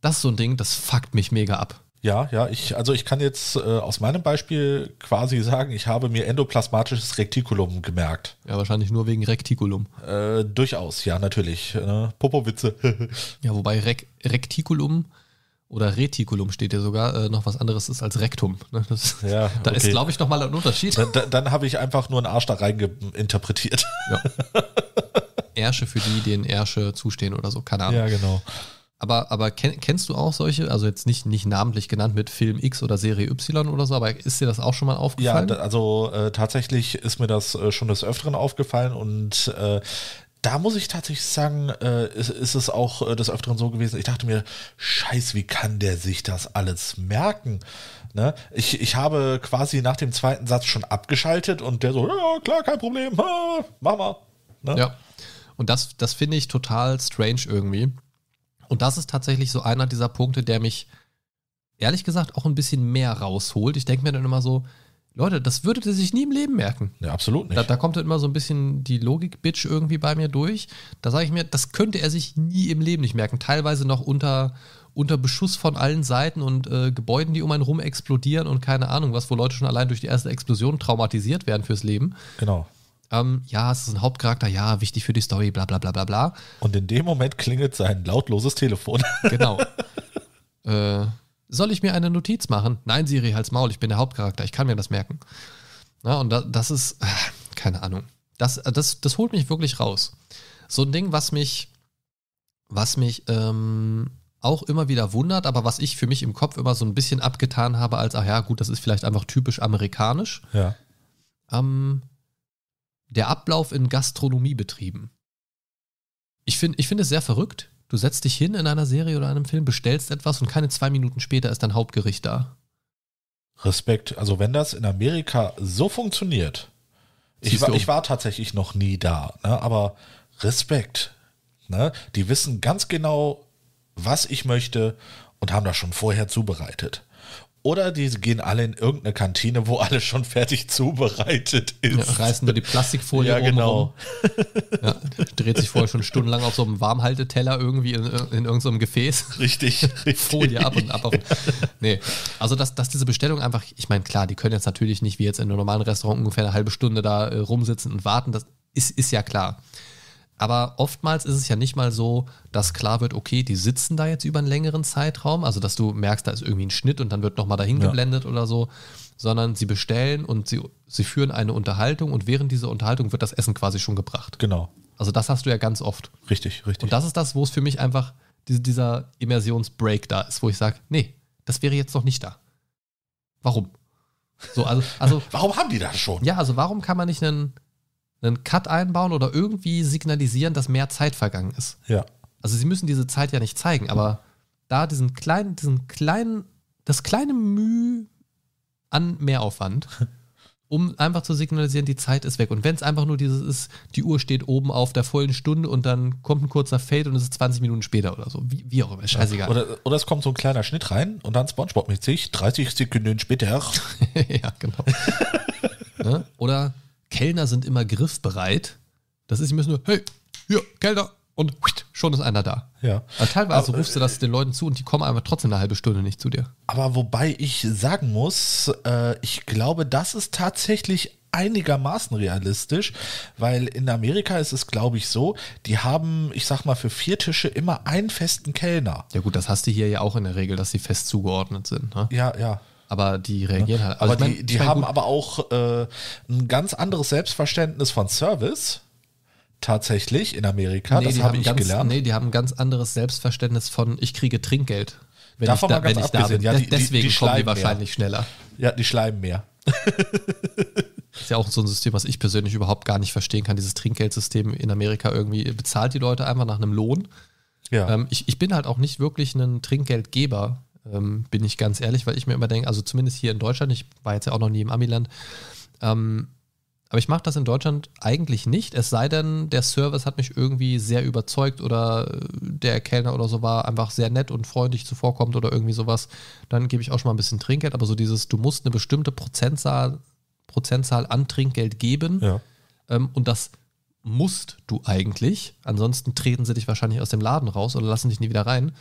Das ist so ein Ding, das fuckt mich mega ab. Ja, ja, ich, also ich kann jetzt äh, aus meinem Beispiel quasi sagen, ich habe mir endoplasmatisches Rektikulum gemerkt. Ja, wahrscheinlich nur wegen Rektikulum. Äh, durchaus, ja, natürlich. Ne? Popowitze. ja, wobei Rek Rektikulum oder Retikulum steht ja sogar, äh, noch was anderes ist als Rektum. Ne? Das, ja, okay. Da ist, glaube ich, nochmal ein Unterschied. Dann, dann, dann habe ich einfach nur einen Arsch da reingeinterpretiert. Ja. Ärsche für die, denen Ärsche zustehen oder so, keine Ahnung. Ja, genau. Aber, aber kenn, kennst du auch solche, also jetzt nicht, nicht namentlich genannt mit Film X oder Serie Y oder so, aber ist dir das auch schon mal aufgefallen? Ja, also äh, tatsächlich ist mir das äh, schon des Öfteren aufgefallen und äh, da muss ich tatsächlich sagen, äh, ist, ist, es auch äh, des Öfteren so gewesen, ich dachte mir, scheiß, wie kann der sich das alles merken? Ne? Ich, ich habe quasi nach dem zweiten Satz schon abgeschaltet und der so, ja, klar, kein Problem, ha, mach mal. Ne? Ja. Und das, das finde ich total strange irgendwie. Und das ist tatsächlich so einer dieser Punkte, der mich ehrlich gesagt auch ein bisschen mehr rausholt. Ich denke mir dann immer so, Leute, das würdet ihr sich nie im Leben merken. Ja, absolut nicht. Da, da kommt dann immer so ein bisschen die Logik-Bitch irgendwie bei mir durch. Da sage ich mir, das könnte er sich nie im Leben nicht merken. Teilweise noch unter, unter Beschuss von allen Seiten und äh, Gebäuden, die um einen rum explodieren und keine Ahnung was, wo Leute schon allein durch die erste Explosion traumatisiert werden fürs Leben. Genau ähm, ja, es ist ein Hauptcharakter, ja, wichtig für die Story, bla bla bla bla bla. Und in dem Moment klingelt sein lautloses Telefon. Genau. äh, soll ich mir eine Notiz machen? Nein, Siri, halt's Maul, ich bin der Hauptcharakter, ich kann mir das merken. Na, und da, das ist, äh, keine Ahnung. Das, äh, das, das holt mich wirklich raus. So ein Ding, was mich, was mich ähm, auch immer wieder wundert, aber was ich für mich im Kopf immer so ein bisschen abgetan habe, als, ach ja, gut, das ist vielleicht einfach typisch amerikanisch. Ja. Ähm, der Ablauf in Gastronomiebetrieben. Ich finde ich find es sehr verrückt. Du setzt dich hin in einer Serie oder einem Film, bestellst etwas und keine zwei Minuten später ist dein Hauptgericht da. Respekt. Also wenn das in Amerika so funktioniert, ich war, ich war, tatsächlich noch nie da, ne? aber Respekt. Ne? Die wissen ganz genau, was ich möchte und haben das schon vorher zubereitet. Oder die gehen alle in irgendeine Kantine, wo alles schon fertig zubereitet ist. Ja, reißen wir die Plastikfolie ja, genau. rum. Ja, dreht sich vorher schon stundenlang auf so einem Warmhalteteller irgendwie in, in irgendeinem Gefäß. Richtig, richtig. Folie ab und ab. Auf. Nee, also dass, dass diese Bestellung einfach, ich meine, klar, die können jetzt natürlich nicht wie jetzt in einem normalen Restaurant ungefähr eine halbe Stunde da äh, rumsitzen und warten. Das ist, ist ja klar. Aber oftmals ist es ja nicht mal so, dass klar wird, okay, die sitzen da jetzt über einen längeren Zeitraum, also dass du merkst, da ist irgendwie ein Schnitt und dann wird nochmal dahin ja. geblendet oder so, sondern sie bestellen und sie, sie führen eine Unterhaltung und während dieser Unterhaltung wird das Essen quasi schon gebracht. Genau. Also das hast du ja ganz oft. Richtig, richtig. Und das ist das, wo es für mich einfach diese, dieser Immersionsbreak da ist, wo ich sage, nee, das wäre jetzt noch nicht da. Warum? So, also, also, warum haben die das schon? Ja, also warum kann man nicht einen einen Cut einbauen oder irgendwie signalisieren, dass mehr Zeit vergangen ist. Ja. Also sie müssen diese Zeit ja nicht zeigen, aber da diesen kleinen, diesen kleinen, das kleine Mühe an Mehraufwand, um einfach zu signalisieren, die Zeit ist weg. Und wenn es einfach nur dieses ist, die Uhr steht oben auf der vollen Stunde und dann kommt ein kurzer Fade und es ist 20 Minuten später oder so. Wie, wie auch immer, scheißegal. Oder, oder, es kommt so ein kleiner Schnitt rein und dann spongebob mit sich, 30 Sekunden später. ja, genau. ja? Ne? Oder Kellner sind immer griffbereit. Das ist, sie müssen nur, hey, hier, Kellner, und schon ist einer da. Ja. Also teilweise aber, rufst du das den Leuten zu und die kommen aber trotzdem eine halbe Stunde nicht zu dir. Aber wobei ich sagen muss, äh, ich glaube, das ist tatsächlich einigermaßen realistisch, weil in Amerika ist es, glaube ich, so, die haben, ich sag mal, für vier Tische immer einen festen Kellner. Ja gut, das hast du hier ja auch in der Regel, dass sie fest zugeordnet sind. Ne? Ja, ja. Aber die reagieren ne? halt. Also aber die, mein, die haben gut. aber auch äh, ein ganz anderes Selbstverständnis von Service. Tatsächlich in Amerika, nee, das habe ich ganz, gelernt. Nee, die haben ein ganz anderes Selbstverständnis von, ich kriege Trinkgeld. Wenn Davon ich da, mal ganz wenn ich da bin. Ja, die, Deswegen die, die kommen die wahrscheinlich mehr. schneller. Ja, die schleimen mehr. Das ist ja auch so ein System, was ich persönlich überhaupt gar nicht verstehen kann, dieses Trinkgeldsystem in Amerika irgendwie. Bezahlt die Leute einfach nach einem Lohn. Ja. Ähm, ich, ich, bin halt auch nicht wirklich ein Trinkgeldgeber ähm, bin ich ganz ehrlich, weil ich mir immer denke, also zumindest hier in Deutschland, ich war jetzt ja auch noch nie im Amiland, ähm, aber ich mache das in Deutschland eigentlich nicht, es sei denn, der Service hat mich irgendwie sehr überzeugt oder äh, der Kellner oder so war einfach sehr nett und freundlich zuvorkommt oder irgendwie sowas. Dann gebe ich auch schon mal ein bisschen Trinkgeld, aber so dieses, du musst eine bestimmte Prozentzahl, Prozentzahl an Trinkgeld geben ja. ähm, und das musst du eigentlich. Ansonsten treten sie dich wahrscheinlich aus dem Laden raus oder lassen dich nie wieder rein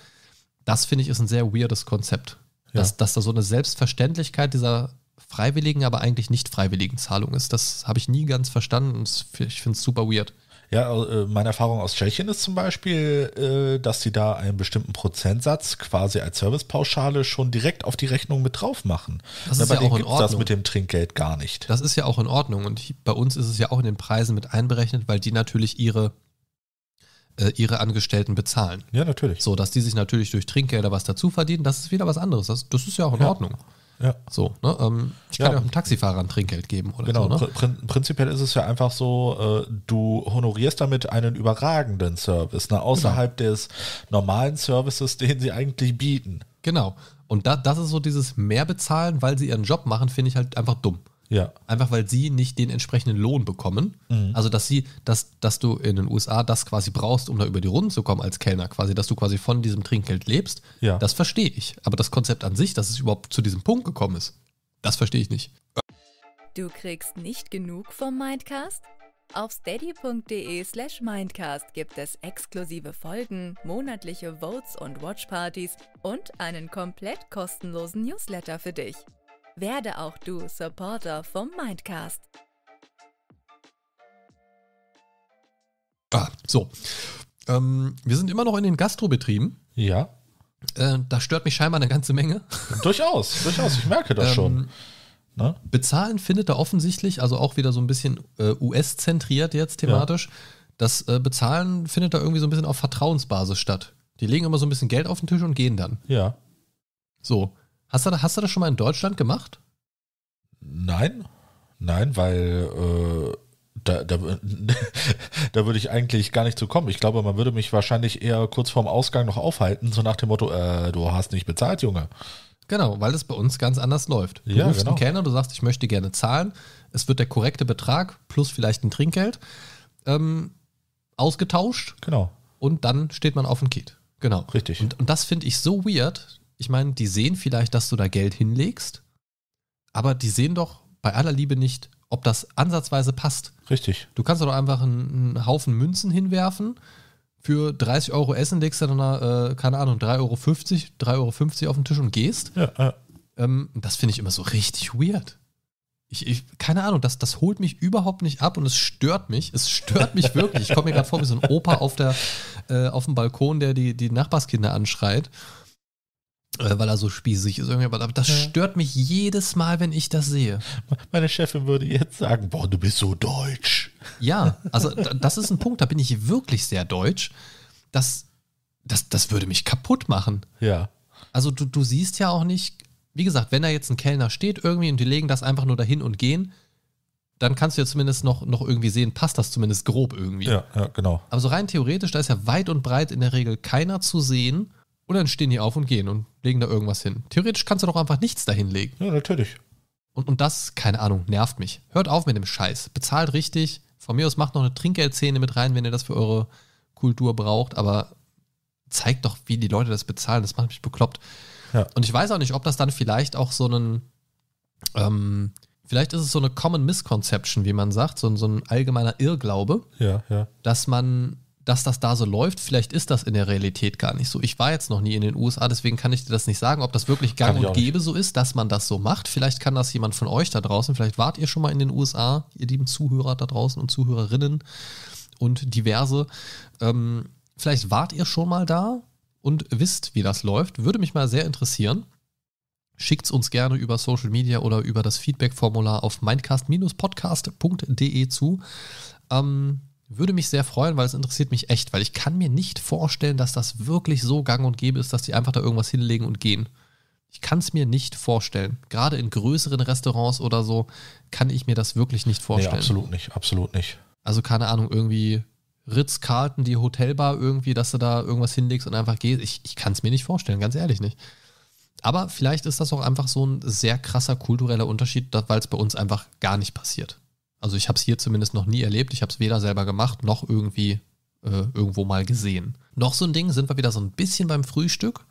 das finde ich ist ein sehr weirdes Konzept. Ja. Dass, da so eine Selbstverständlichkeit dieser freiwilligen, aber eigentlich nicht freiwilligen Zahlung ist. Das habe ich nie ganz verstanden und ich finde es super weird. Ja, äh, meine Erfahrung aus Tschechien ist zum Beispiel, äh, dass sie da einen bestimmten Prozentsatz quasi als Servicepauschale schon direkt auf die Rechnung mit drauf machen. Das ist ja auch in Ordnung. das mit dem Trinkgeld gar nicht. Das ist ja auch in Ordnung und bei uns ist es ja auch in den Preisen mit einberechnet, weil die natürlich ihre äh, ihre Angestellten bezahlen. Ja, natürlich. So, dass die sich natürlich durch Trinkgelder was dazu verdienen, das ist wieder was anderes. Das, das ist ja auch in ja. Ordnung. Ja. So, ne? Ähm, ich kann ja. auch einem Taxifahrer ein Trinkgeld geben oder genau. so. Ne? Prin prinzipiell ist es ja einfach so, äh, du honorierst damit einen überragenden Service, ne? Genau. außerhalb genau. des normalen Services, den sie eigentlich bieten. Genau. Und da, das ist so dieses mehr bezahlen, weil sie ihren Job machen, finde ich halt einfach dumm. Ja. Einfach weil sie nicht den entsprechenden Lohn bekommen. Mhm. Also dass sie, dass, dass du in den USA das quasi brauchst, um da über die Runden zu kommen als Kellner, quasi, dass du quasi von diesem Trinkgeld lebst, ja. das verstehe ich. Aber das Konzept an sich, dass es überhaupt zu diesem Punkt gekommen ist, das verstehe ich nicht. Du kriegst nicht genug vom Mindcast? Auf steady.de slash Mindcast gibt es exklusive Folgen, monatliche Votes und Watchpartys und einen komplett kostenlosen Newsletter für dich. Werde auch du Supporter vom Mindcast. Ah, so. Ähm, wir sind immer noch in den Gastrobetrieben. Ja. Äh, da stört mich scheinbar eine ganze Menge. Durchaus, durchaus. Ich merke das ähm, schon. Na? Ne? Bezahlen findet da offensichtlich, also auch wieder so ein bisschen äh, US-zentriert jetzt thematisch. Ja. Das äh, Bezahlen findet da irgendwie so ein bisschen auf Vertrauensbasis statt. Die legen immer so ein bisschen Geld auf den Tisch und gehen dann. Ja. So. Hast du, hast du das schon mal in Deutschland gemacht? Nein, nein, weil äh, da, da, da würde ich eigentlich gar nicht zu kommen. Ich glaube, man würde mich wahrscheinlich eher kurz vorm Ausgang noch aufhalten, so nach dem Motto, äh, du hast nicht bezahlt, Junge. Genau, weil es bei uns ganz anders läuft. Du ja, rufst genau. einen Kellner, du sagst, ich möchte gerne zahlen. Es wird der korrekte Betrag plus vielleicht ein Trinkgeld ähm, ausgetauscht. Genau. Und dann steht man auf dem Kit. Genau. Richtig. Und, und das finde ich so weird, ich meine, die sehen vielleicht, dass du da Geld hinlegst, aber die sehen doch bei aller Liebe nicht, ob das ansatzweise passt. Richtig. Du kannst doch einfach einen, einen Haufen Münzen hinwerfen. Für 30 Euro Essen legst du dann, äh, keine Ahnung, 3,50 Euro, 3,50 Euro auf den Tisch und gehst. Ja, ja. Ähm, das finde ich immer so richtig weird. Ich, ich, keine Ahnung, das, das holt mich überhaupt nicht ab und es stört mich. Es stört mich wirklich. Ich komme mir gerade vor wie so ein Opa auf, der, äh, auf dem Balkon, der die, die Nachbarskinder anschreit. Äh, weil er so spießig ist. irgendwie, Aber das ja. stört mich jedes Mal, wenn ich das sehe. Meine Chefin würde jetzt sagen, boah, du bist so deutsch. Ja, also das ist ein Punkt, da bin ich wirklich sehr deutsch. Das, das, das würde mich kaputt machen. Ja. Also du, du siehst ja auch nicht, wie gesagt, wenn da jetzt ein Kellner steht irgendwie und die legen das einfach nur dahin und gehen, dann kannst du ja zumindest noch, noch irgendwie sehen, passt das zumindest grob irgendwie. Ja, ja, genau. Aber so rein theoretisch, da ist ja weit und breit in der Regel keiner zu sehen und dann stehen die auf und gehen und legen da irgendwas hin. Theoretisch kannst du doch einfach nichts dahin legen. Ja, natürlich. Und, und das, keine Ahnung, nervt mich. Hört auf mit dem Scheiß. Bezahlt richtig. Von mir aus macht noch eine Trinkgeldszene mit rein, wenn ihr das für eure Kultur braucht. Aber zeigt doch, wie die Leute das bezahlen. Das macht mich bekloppt. Ja. Und ich weiß auch nicht, ob das dann vielleicht auch so einen, ähm, vielleicht ist es so eine Common Misconception, wie man sagt, so, so ein allgemeiner Irrglaube, ja, ja. dass man dass das da so läuft. Vielleicht ist das in der Realität gar nicht so. Ich war jetzt noch nie in den USA, deswegen kann ich dir das nicht sagen, ob das wirklich gang und gäbe so ist, dass man das so macht. Vielleicht kann das jemand von euch da draußen, vielleicht wart ihr schon mal in den USA, ihr lieben Zuhörer da draußen und Zuhörerinnen und diverse. Ähm, vielleicht wart ihr schon mal da und wisst, wie das läuft. Würde mich mal sehr interessieren. Schickt es uns gerne über Social Media oder über das Feedback-Formular auf mindcast-podcast.de zu. Ähm, würde mich sehr freuen, weil es interessiert mich echt, weil ich kann mir nicht vorstellen, dass das wirklich so gang und gäbe ist, dass die einfach da irgendwas hinlegen und gehen. Ich kann es mir nicht vorstellen. Gerade in größeren Restaurants oder so kann ich mir das wirklich nicht vorstellen. Nee, absolut nicht, absolut nicht. Also keine Ahnung, irgendwie Ritz-Carlton, die Hotelbar irgendwie, dass du da irgendwas hinlegst und einfach gehst. Ich, ich kann es mir nicht vorstellen, ganz ehrlich nicht. Aber vielleicht ist das auch einfach so ein sehr krasser kultureller Unterschied, weil es bei uns einfach gar nicht passiert. Also ich habe es hier zumindest noch nie erlebt. Ich habe es weder selber gemacht noch irgendwie äh, irgendwo mal gesehen. Noch so ein Ding, sind wir wieder so ein bisschen beim Frühstück.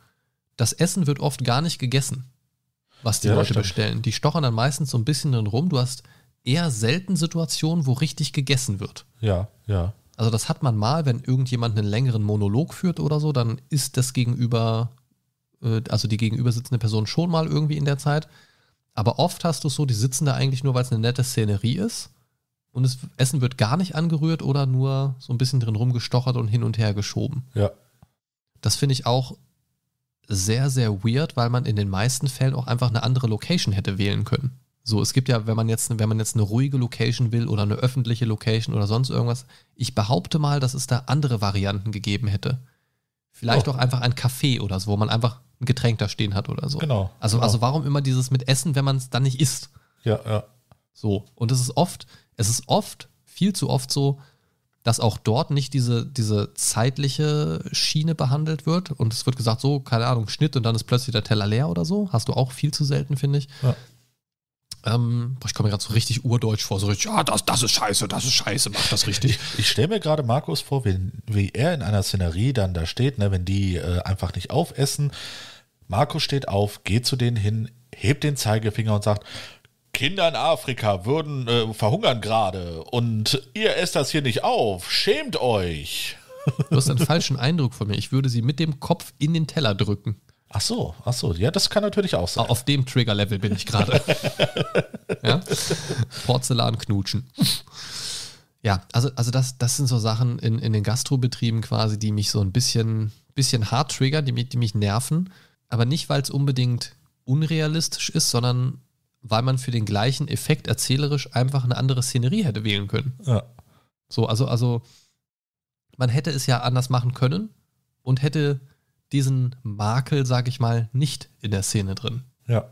Das Essen wird oft gar nicht gegessen, was die ja, Leute bestellen. Die stochern dann meistens so ein bisschen drin rum. Du hast eher selten Situationen, wo richtig gegessen wird. Ja, ja. Also das hat man mal, wenn irgendjemand einen längeren Monolog führt oder so, dann ist das gegenüber, äh, also die gegenüber sitzende Person schon mal irgendwie in der Zeit. Aber oft hast du es so, die sitzen da eigentlich nur, weil es eine nette Szenerie ist und das Essen wird gar nicht angerührt oder nur so ein bisschen drin rumgestochert und hin und her geschoben. Ja. Das finde ich auch sehr, sehr weird, weil man in den meisten Fällen auch einfach eine andere Location hätte wählen können. So, es gibt ja, wenn man jetzt, wenn man jetzt eine ruhige Location will oder eine öffentliche Location oder sonst irgendwas, ich behaupte mal, dass es da andere Varianten gegeben hätte. Vielleicht oh. auch einfach ein Café oder so, wo man einfach ein Getränk da stehen hat oder so. Genau. Also, genau. also warum immer dieses mit Essen, wenn man es dann nicht isst? Ja, ja. So. Und es ist oft, es ist oft, viel zu oft so, dass auch dort nicht diese, diese zeitliche Schiene behandelt wird und es wird gesagt, so, keine Ahnung, Schnitt und dann ist plötzlich der Teller leer oder so. Hast du auch viel zu selten, finde ich. Ja. Ähm, boah, ich komme mir gerade so richtig urdeutsch vor, so richtig, ja, das, das ist scheiße, das ist scheiße, mach das richtig. Ich, ich stelle mir gerade Markus vor, wie, wie er in einer Szenerie dann da steht, ne, wenn die äh, einfach nicht aufessen. Markus steht auf, geht zu denen hin, hebt den Zeigefinger und sagt, Kinder in Afrika würden äh, verhungern gerade und ihr esst das hier nicht auf. Schämt euch. Du hast einen falschen Eindruck von mir. Ich würde sie mit dem Kopf in den Teller drücken. Ach so, ach so, ja, das kann natürlich auch sein. Auf dem Trigger-Level bin ich gerade. ja? Porzellan knutschen. Ja, also, also das, das sind so Sachen in, in den Gastrobetrieben quasi, die mich so ein bisschen, bisschen hart triggern, die mich, die mich nerven. Aber nicht, weil es unbedingt unrealistisch ist, sondern weil man für den gleichen Effekt erzählerisch einfach eine andere Szenerie hätte wählen können. Ja. So, also, also, man hätte es ja anders machen können und hätte diesen Makel, sag ich mal, nicht in der Szene drin. Ja.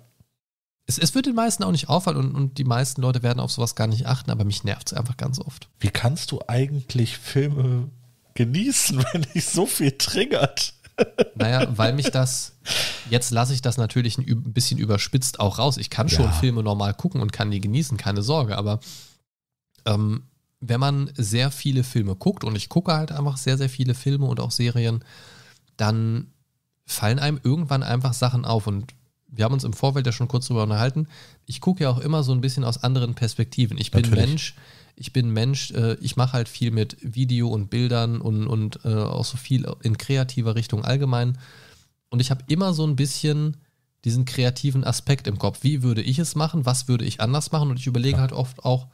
Es, es wird den meisten auch nicht auffallen und, und die meisten Leute werden auf sowas gar nicht achten, aber mich nervt es einfach ganz oft. Wie kannst du eigentlich Filme genießen, wenn dich so viel triggert? Naja, weil mich das, jetzt lasse ich das natürlich ein bisschen überspitzt auch raus. Ich kann schon ja. Filme normal gucken und kann die genießen, keine Sorge, aber ähm, wenn man sehr viele Filme guckt und ich gucke halt einfach sehr, sehr viele Filme und auch Serien, dann fallen einem irgendwann einfach Sachen auf und wir haben uns im Vorfeld ja schon kurz darüber unterhalten. Ich gucke ja auch immer so ein bisschen aus anderen Perspektiven. Ich bin Natürlich. Mensch, ich bin Mensch, äh, ich mache halt viel mit Video und Bildern und, und äh, auch so viel in kreativer Richtung allgemein. Und ich habe immer so ein bisschen diesen kreativen Aspekt im Kopf. Wie würde ich es machen? Was würde ich anders machen? Und ich überlege ja. halt oft auch,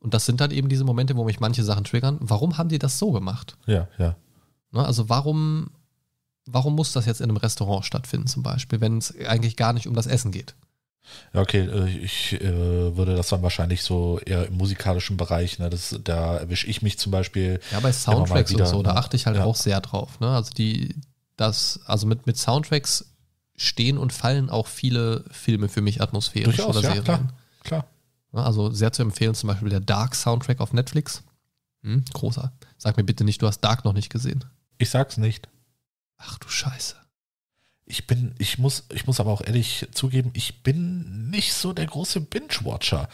und das sind dann halt eben diese Momente, wo mich manche Sachen triggern, warum haben die das so gemacht? Ja, ja. Na, ne, also warum, warum muss das jetzt in einem Restaurant stattfinden zum Beispiel, wenn es eigentlich gar nicht um das Essen geht? Ja, okay, äh, ich äh, würde das dann wahrscheinlich so eher im musikalischen Bereich, ne, das, da erwische ich mich zum Beispiel. Ja, bei Soundtracks wieder, und so, da ne? achte ich halt ja. auch sehr drauf. Ne? Also die, das, also mit, mit Soundtracks stehen und fallen auch viele Filme für mich atmosphärisch Durchaus, oder ja, Serien. Klar, klar. Ne, also sehr zu empfehlen, zum Beispiel der Dark Soundtrack auf Netflix. Hm, großer. Sag mir bitte nicht, du hast Dark noch nicht gesehen. Ich sag's nicht. Ach du Scheiße ich bin, ich muss, ich muss aber auch ehrlich zugeben, ich bin nicht so der große Binge-Watcher.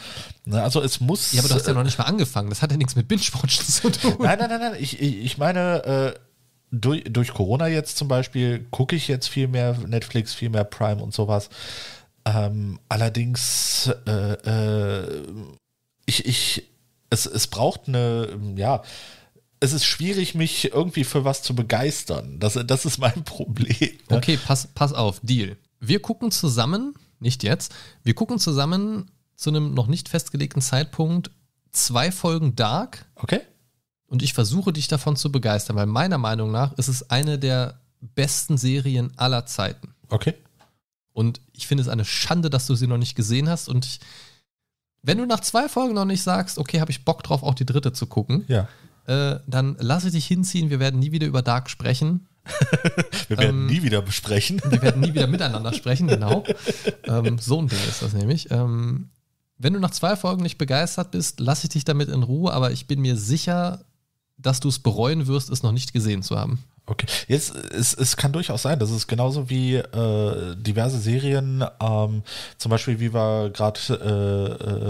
Ne, also es muss. Ja, aber du hast ja äh, noch nicht mal angefangen. Das hat ja nichts mit Binge-Watchen zu tun. Nein, nein, nein, nein. Ich, ich meine, äh, durch, durch Corona jetzt zum Beispiel gucke ich jetzt viel mehr Netflix, viel mehr Prime und sowas. Ähm, allerdings, äh, äh, ich, ich, es, es braucht eine, ja, es ist schwierig, mich irgendwie für was zu begeistern. Das, das ist mein Problem. Okay, pass, pass auf, Deal. Wir gucken zusammen, nicht jetzt, wir gucken zusammen zu einem noch nicht festgelegten Zeitpunkt zwei Folgen Dark. Okay. Und ich versuche dich davon zu begeistern, weil meiner Meinung nach ist es eine der besten Serien aller Zeiten. Okay. Und ich finde es eine Schande, dass du sie noch nicht gesehen hast. Und ich, wenn du nach zwei Folgen noch nicht sagst, okay, habe ich Bock drauf, auch die dritte zu gucken, ja äh, dann lasse dich hinziehen. Wir werden nie wieder über Dark sprechen. wir werden ähm, nie wieder besprechen. wir werden nie wieder miteinander sprechen, genau. Ähm, so ein Ding ist das nämlich. Ähm, wenn du nach zwei Folgen nicht begeistert bist, lasse ich dich damit in Ruhe, aber ich bin mir sicher, dass du es bereuen wirst, es noch nicht gesehen zu haben. Okay, jetzt es, es kann durchaus sein, dass es genauso wie äh, diverse Serien, ähm, zum Beispiel wie wir gerade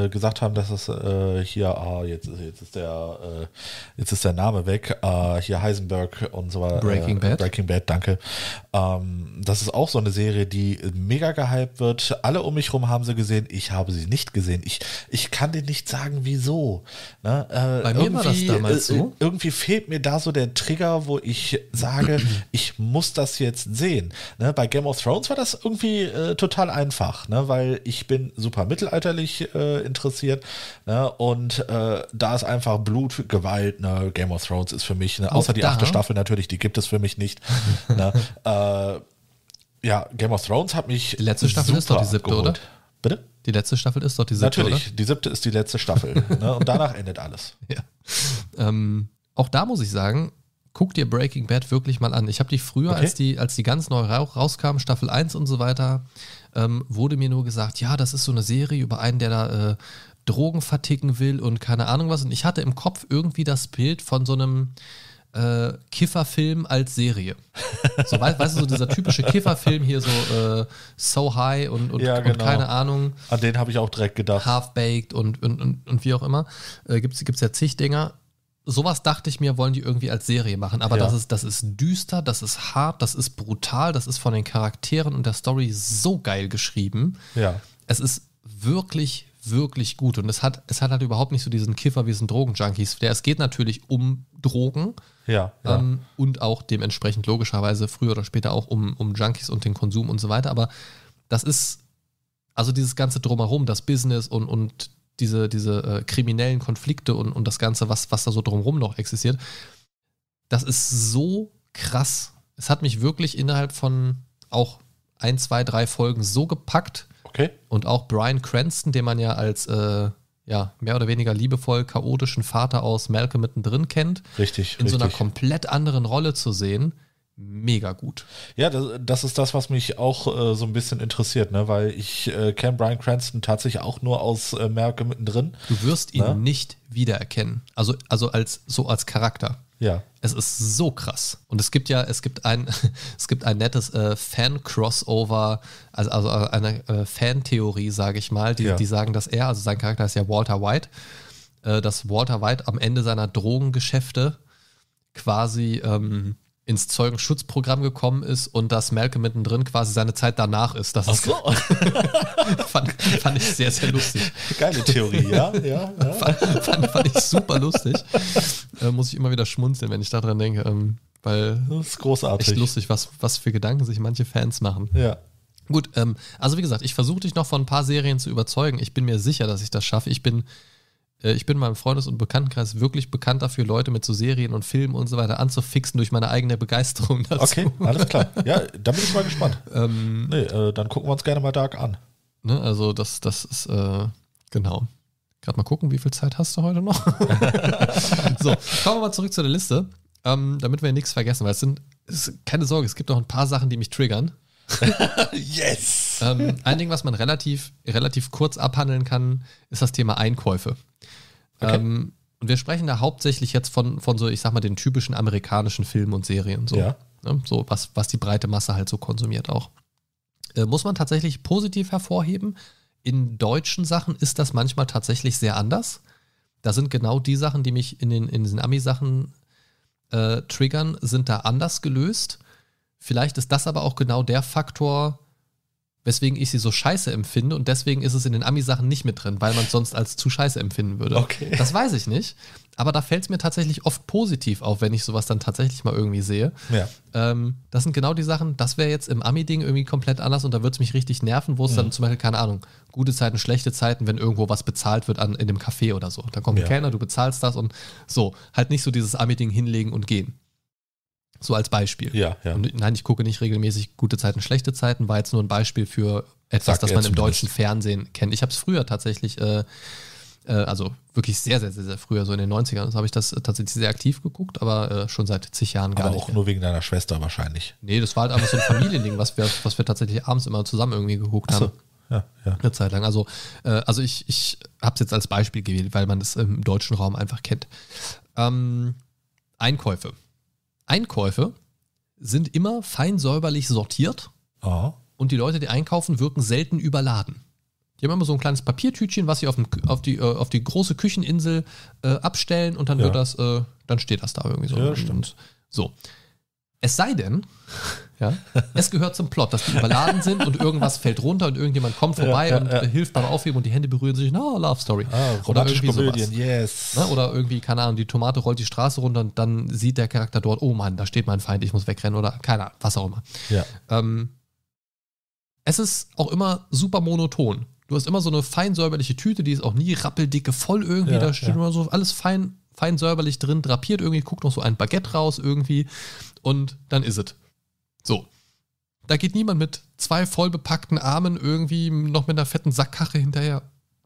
äh, äh, gesagt haben, dass es äh, hier ah, jetzt ist jetzt ist der äh, jetzt ist der Name weg, äh, hier Heisenberg und so weiter. Breaking Bad. Breaking Bad, danke. Ähm, das ist auch so eine Serie, die mega gehypt wird. Alle um mich herum haben sie gesehen, ich habe sie nicht gesehen. Ich ich kann dir nicht sagen, wieso. Ne? Bei mir war das damals so. Irgendwie fehlt mir da so der Trigger, wo ich sage, ich muss das jetzt sehen. Ne, bei Game of Thrones war das irgendwie äh, total einfach, ne, weil ich bin super mittelalterlich äh, interessiert ne, und äh, da ist einfach Blut, Gewalt, ne, Game of Thrones ist für mich, ne, außer die achte Staffel natürlich, die gibt es für mich nicht. ne, äh, ja, Game of Thrones hat mich. Die letzte Staffel ist doch die siebte, geholt. oder? Bitte? Die letzte Staffel ist doch die siebte. Natürlich, oder? die siebte ist die letzte Staffel. ne? Und danach endet alles. Ja. Ähm, auch da muss ich sagen, guck dir Breaking Bad wirklich mal an. Ich habe die früher, okay. als, die, als die ganz neu rauskam, Staffel 1 und so weiter, ähm, wurde mir nur gesagt, ja, das ist so eine Serie über einen, der da äh, Drogen verticken will und keine Ahnung was. Und ich hatte im Kopf irgendwie das Bild von so einem äh, Kifferfilm als Serie. So, weißt, weißt, du, so dieser typische Kifferfilm hier, so äh, So High und, und, ja, genau. und, keine Ahnung. An den habe ich auch direkt gedacht. Half-Baked und, und, und, und, wie auch immer. Äh, Gibt es ja zig Dinger sowas dachte ich mir, wollen die irgendwie als Serie machen. Aber ja. das, ist, das ist düster, das ist hart, das ist brutal, das ist von den Charakteren und der Story so geil geschrieben. Ja. Es ist wirklich, wirklich gut. Und es hat, es hat halt überhaupt nicht so diesen Kiffer wie diesen Drogenjunkies. Der, es geht natürlich um Drogen. Ja. ja. Ähm, und auch dementsprechend logischerweise früher oder später auch um, um Junkies und den Konsum und so weiter. Aber das ist, also dieses ganze Drumherum, das Business und, und diese, diese äh, kriminellen Konflikte und, und das Ganze, was, was da so drumherum noch existiert, das ist so krass. Es hat mich wirklich innerhalb von auch ein, zwei, drei Folgen so gepackt. Okay. Und auch Brian Cranston, den man ja als äh, ja, mehr oder weniger liebevoll chaotischen Vater aus Malcolm mittendrin kennt. Richtig. In richtig. so einer komplett anderen Rolle zu sehen mega gut. Ja, das, das, ist das, was mich auch äh, so ein bisschen interessiert, ne? weil ich äh, kenne Brian Cranston tatsächlich auch nur aus äh, Merke mittendrin. Du wirst ihn ne? nicht wiedererkennen. Also, also als so als Charakter. Ja. Es ist so krass. Und es gibt ja, es gibt ein, es gibt ein nettes äh, Fan-Crossover, also, also eine äh, Fan-Theorie, sage ich mal, die, ja. die sagen, dass er, also sein Charakter ist ja Walter White, äh, dass Walter White am Ende seiner Drogengeschäfte quasi ähm, ins Zeugenschutzprogramm gekommen ist und dass Malcolm mittendrin quasi seine Zeit danach ist. Das Ach so. fand, fand, ich sehr, sehr lustig. Geile Theorie, ja. ja, ja. Fand, fand, fand, ich super lustig. Äh, muss ich immer wieder schmunzeln, wenn ich daran denke, ähm, weil das ist großartig. Echt lustig, was, was für Gedanken sich manche Fans machen. Ja. Gut, ähm, also wie gesagt, ich versuche dich noch von ein paar Serien zu überzeugen. Ich bin mir sicher, dass ich das schaffe. Ich bin äh, ich bin in meinem Freundes- und Bekanntenkreis wirklich bekannt dafür, Leute mit so Serien und Filmen und so weiter anzufixen durch meine eigene Begeisterung dazu. Okay, alles klar. Ja, da bin ich mal gespannt. Ähm, nee, äh, dann gucken wir uns gerne mal Dark an. Ne, also das, das ist, äh, genau. Gerade mal gucken, wie viel Zeit hast du heute noch? so, kommen wir mal zurück zu der Liste, ähm, damit wir nichts vergessen, weil es sind, es, keine Sorge, es gibt noch ein paar Sachen, die mich triggern. yes! Ähm, ein Ding, was man relativ, relativ kurz abhandeln kann, ist das Thema Einkäufe. Okay. Ähm, und wir sprechen da hauptsächlich jetzt von, von so, ich sag mal, den typischen amerikanischen Filmen und Serien. So, ja. ne? so was, was die breite Masse halt so konsumiert auch. Äh, muss man tatsächlich positiv hervorheben. In deutschen Sachen ist das manchmal tatsächlich sehr anders. Da sind genau die Sachen, die mich in, den, in diesen Ami-Sachen äh, triggern, sind da anders gelöst. Vielleicht ist das aber auch genau der Faktor, weswegen ich sie so scheiße empfinde und deswegen ist es in den Ami-Sachen nicht mit drin, weil man es sonst als zu scheiße empfinden würde. Okay. Das weiß ich nicht. Aber da fällt es mir tatsächlich oft positiv auf, wenn ich sowas dann tatsächlich mal irgendwie sehe. Ja. Ähm, das sind genau die Sachen, das wäre jetzt im Ami-Ding irgendwie komplett anders und da würde es mich richtig nerven, wo es mhm. dann zum Beispiel, keine Ahnung, gute Zeiten, schlechte Zeiten, wenn irgendwo was bezahlt wird an, in dem Café oder so. Da kommt ja. ein Kellner, du bezahlst das und so. Halt nicht so dieses Ami-Ding hinlegen und gehen. So als Beispiel. Ja, ja. Nein, ich gucke nicht regelmäßig gute Zeiten, schlechte Zeiten, war jetzt nur ein Beispiel für etwas, Sag das man im deutschen Fernsehen kennt. Ich habe es früher tatsächlich, äh, äh, also wirklich sehr, sehr, sehr, sehr früher, so in den 90ern, habe ich das tatsächlich sehr aktiv geguckt, aber äh, schon seit zig Jahren gar aber nicht. Auch nur wegen deiner Schwester wahrscheinlich. Nee, das war halt einfach so ein Familiending, was wir, was wir tatsächlich abends immer zusammen irgendwie geguckt Achso. haben. Ja, ja. Eine Zeit lang. Also, äh, also ich, ich habe es jetzt als Beispiel gewählt, weil man das im deutschen Raum einfach kennt. Ähm, Einkäufe. Einkäufe sind immer fein säuberlich sortiert oh. und die Leute, die einkaufen, wirken selten überladen. Die haben immer so ein kleines Papiertütchen, was sie auf, dem, auf, die, äh, auf die, große Kücheninsel äh, abstellen und dann ja. wird das, äh, dann steht das da irgendwie so. Ja, stimmt. So. Es sei denn, ja, es gehört zum Plot, dass die überladen sind und irgendwas fällt runter und irgendjemand kommt vorbei ja, ja, und äh, hilft beim Aufheben und die Hände berühren sich. No, oh, Love Story. Ah, oder irgendwie Komödien, sowas. yes. Ne, oder irgendwie, keine Ahnung, die Tomate rollt die Straße runter und dann sieht der Charakter dort, oh Mann, da steht mein Feind, ich muss wegrennen oder keine Ahnung, was auch immer. Ja. Ähm, es ist auch immer super monoton. Du hast immer so eine fein säuberliche Tüte, die ist auch nie rappeldicke voll irgendwie, da steht immer so alles fein fein säuberlich drin, drapiert irgendwie, guckt noch so ein Baguette raus irgendwie und dann ist es. So. Da geht niemand mit zwei vollbepackten Armen irgendwie noch mit einer fetten Sackkarre hinterher,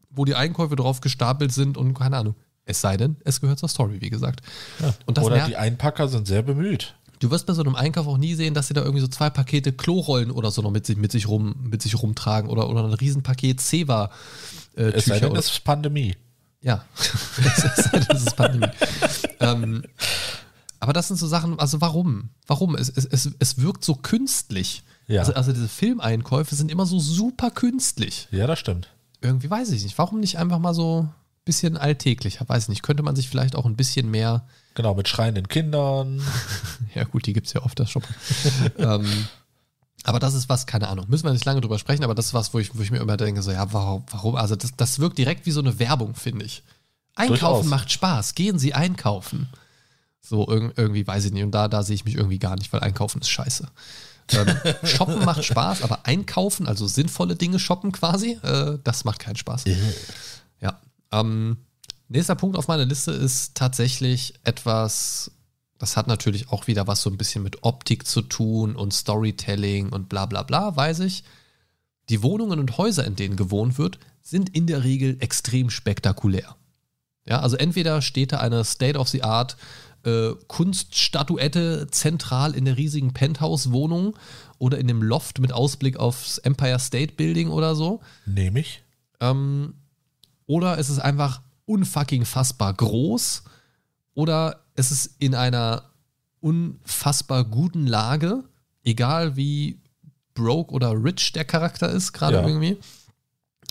wo die Einkäufe drauf gestapelt sind und keine Ahnung. Es sei denn, es gehört zur Story, wie gesagt. Ja. Oder die Einpacker sind sehr bemüht. Du wirst bei so einem Einkauf auch nie sehen, dass sie da irgendwie so zwei Pakete Klorollen oder so noch mit sich, mit sich, rum, mit sich rumtragen oder, oder ein Riesenpaket Seva. Äh, es sei denn, es ist Pandemie. Ja, das ist Pandemie. ähm, aber das sind so Sachen, also warum? Warum? Es, es, es, es wirkt so künstlich. Ja. Also, also diese Filmeinkäufe sind immer so super künstlich. Ja, das stimmt. Irgendwie weiß ich nicht. Warum nicht einfach mal so ein bisschen alltäglicher? Weiß ich nicht. Könnte man sich vielleicht auch ein bisschen mehr. Genau, mit schreienden Kindern. ja, gut, die gibt es ja oft das schon. ähm, aber das ist was, keine Ahnung, müssen wir nicht lange drüber sprechen, aber das ist was, wo ich, wo ich mir immer denke, so, ja, warum, warum? Also das, das wirkt direkt wie so eine Werbung, finde ich. Einkaufen Durchaus. macht Spaß, gehen Sie einkaufen. So irg irgendwie, weiß ich nicht. Und da, da sehe ich mich irgendwie gar nicht, weil einkaufen ist scheiße. Ähm, shoppen macht Spaß, aber einkaufen, also sinnvolle Dinge shoppen quasi, äh, das macht keinen Spaß. ja. Ähm, nächster Punkt auf meiner Liste ist tatsächlich etwas, das hat natürlich auch wieder was so ein bisschen mit Optik zu tun und Storytelling und bla bla bla, weiß ich. Die Wohnungen und Häuser, in denen gewohnt wird, sind in der Regel extrem spektakulär. Ja, also entweder steht da eine State-of-the-Art äh, Kunststatuette zentral in der riesigen Penthouse-Wohnung oder in dem Loft mit Ausblick aufs Empire State Building oder so. Nehme ich. Ähm, oder es ist einfach unfucking fassbar groß oder es ist in einer unfassbar guten Lage, egal wie broke oder rich der Charakter ist, gerade ja. irgendwie.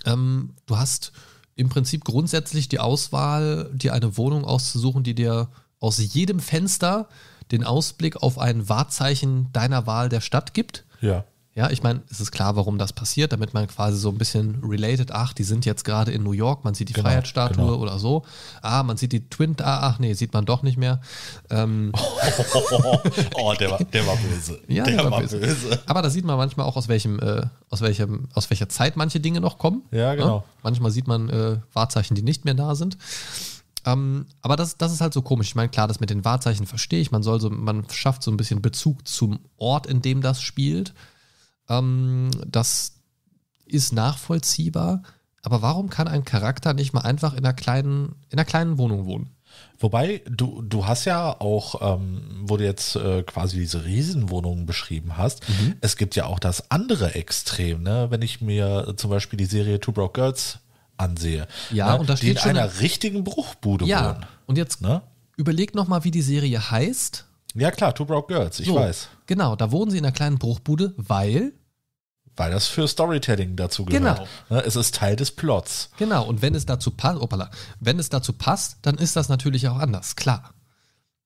Ähm, du hast im Prinzip grundsätzlich die Auswahl, dir eine Wohnung auszusuchen, die dir aus jedem Fenster den Ausblick auf ein Wahrzeichen deiner Wahl der Stadt gibt. Ja. Ja, ich meine, es ist klar, warum das passiert, damit man quasi so ein bisschen related, ach, die sind jetzt gerade in New York, man sieht die genau, Freiheitsstatue genau. oder so. Ah, man sieht die Twin, ah, ach nee, sieht man doch nicht mehr. Ähm. Oh, oh, oh, oh, der, war, der war böse. Ja, der, der war, war böse. böse. Aber da sieht man manchmal auch, aus welchem, äh, aus welchem, aus welcher Zeit manche Dinge noch kommen. Ja, ne? genau. Ja? Manchmal sieht man äh, Wahrzeichen, die nicht mehr da sind. Ähm, aber das, das ist halt so komisch. Ich meine, klar, das mit den Wahrzeichen verstehe ich. Man soll so, man schafft so ein bisschen Bezug zum Ort, in dem das spielt. Ähm, das ist nachvollziehbar. Aber warum kann ein Charakter nicht mal einfach in einer kleinen, in einer kleinen Wohnung wohnen? Wobei, du, du hast ja auch, ähm, wo du jetzt äh, quasi diese Riesenwohnungen beschrieben hast, mhm. es gibt ja auch das andere Extrem, ne? Wenn ich mir zum Beispiel die Serie Two Broke Girls ansehe. Ja, ne? und da steht die in schon einer richtigen Bruchbude ja, wohnen. Und jetzt ne? überleg nochmal, wie die Serie heißt. Ja, klar, Two Broke Girls, ich so, weiß. Genau, da wohnen sie in einer kleinen Bruchbude, weil weil das für Storytelling dazu gehört. Genau. Ne, es ist Teil des Plots. Genau, und wenn es dazu passt, wenn es dazu passt, dann ist das natürlich auch anders, klar.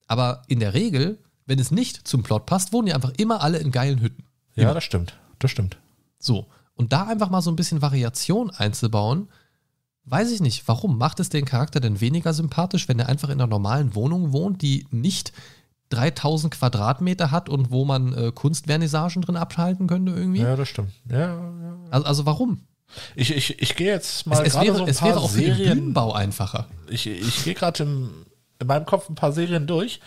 Aber in der Regel, wenn es nicht zum Plot passt, wohnen ja einfach immer alle in geilen Hütten. Immer. Ja, das stimmt. Das stimmt. So. Und da einfach mal so ein bisschen Variation einzubauen, weiß ich nicht. Warum macht es den Charakter denn weniger sympathisch, wenn er einfach in einer normalen Wohnung wohnt, die nicht 3000 Quadratmeter hat und wo man äh, Kunstvernissagen drin abhalten könnte irgendwie. Ja, das stimmt. Ja, ja. Also, also warum? Ich, ich, ich gehe jetzt mal es, es wäre, so es wäre auch Serien, für den Bühnenbau einfacher. Ich, ich gehe gerade in meinem Kopf ein paar Serien durch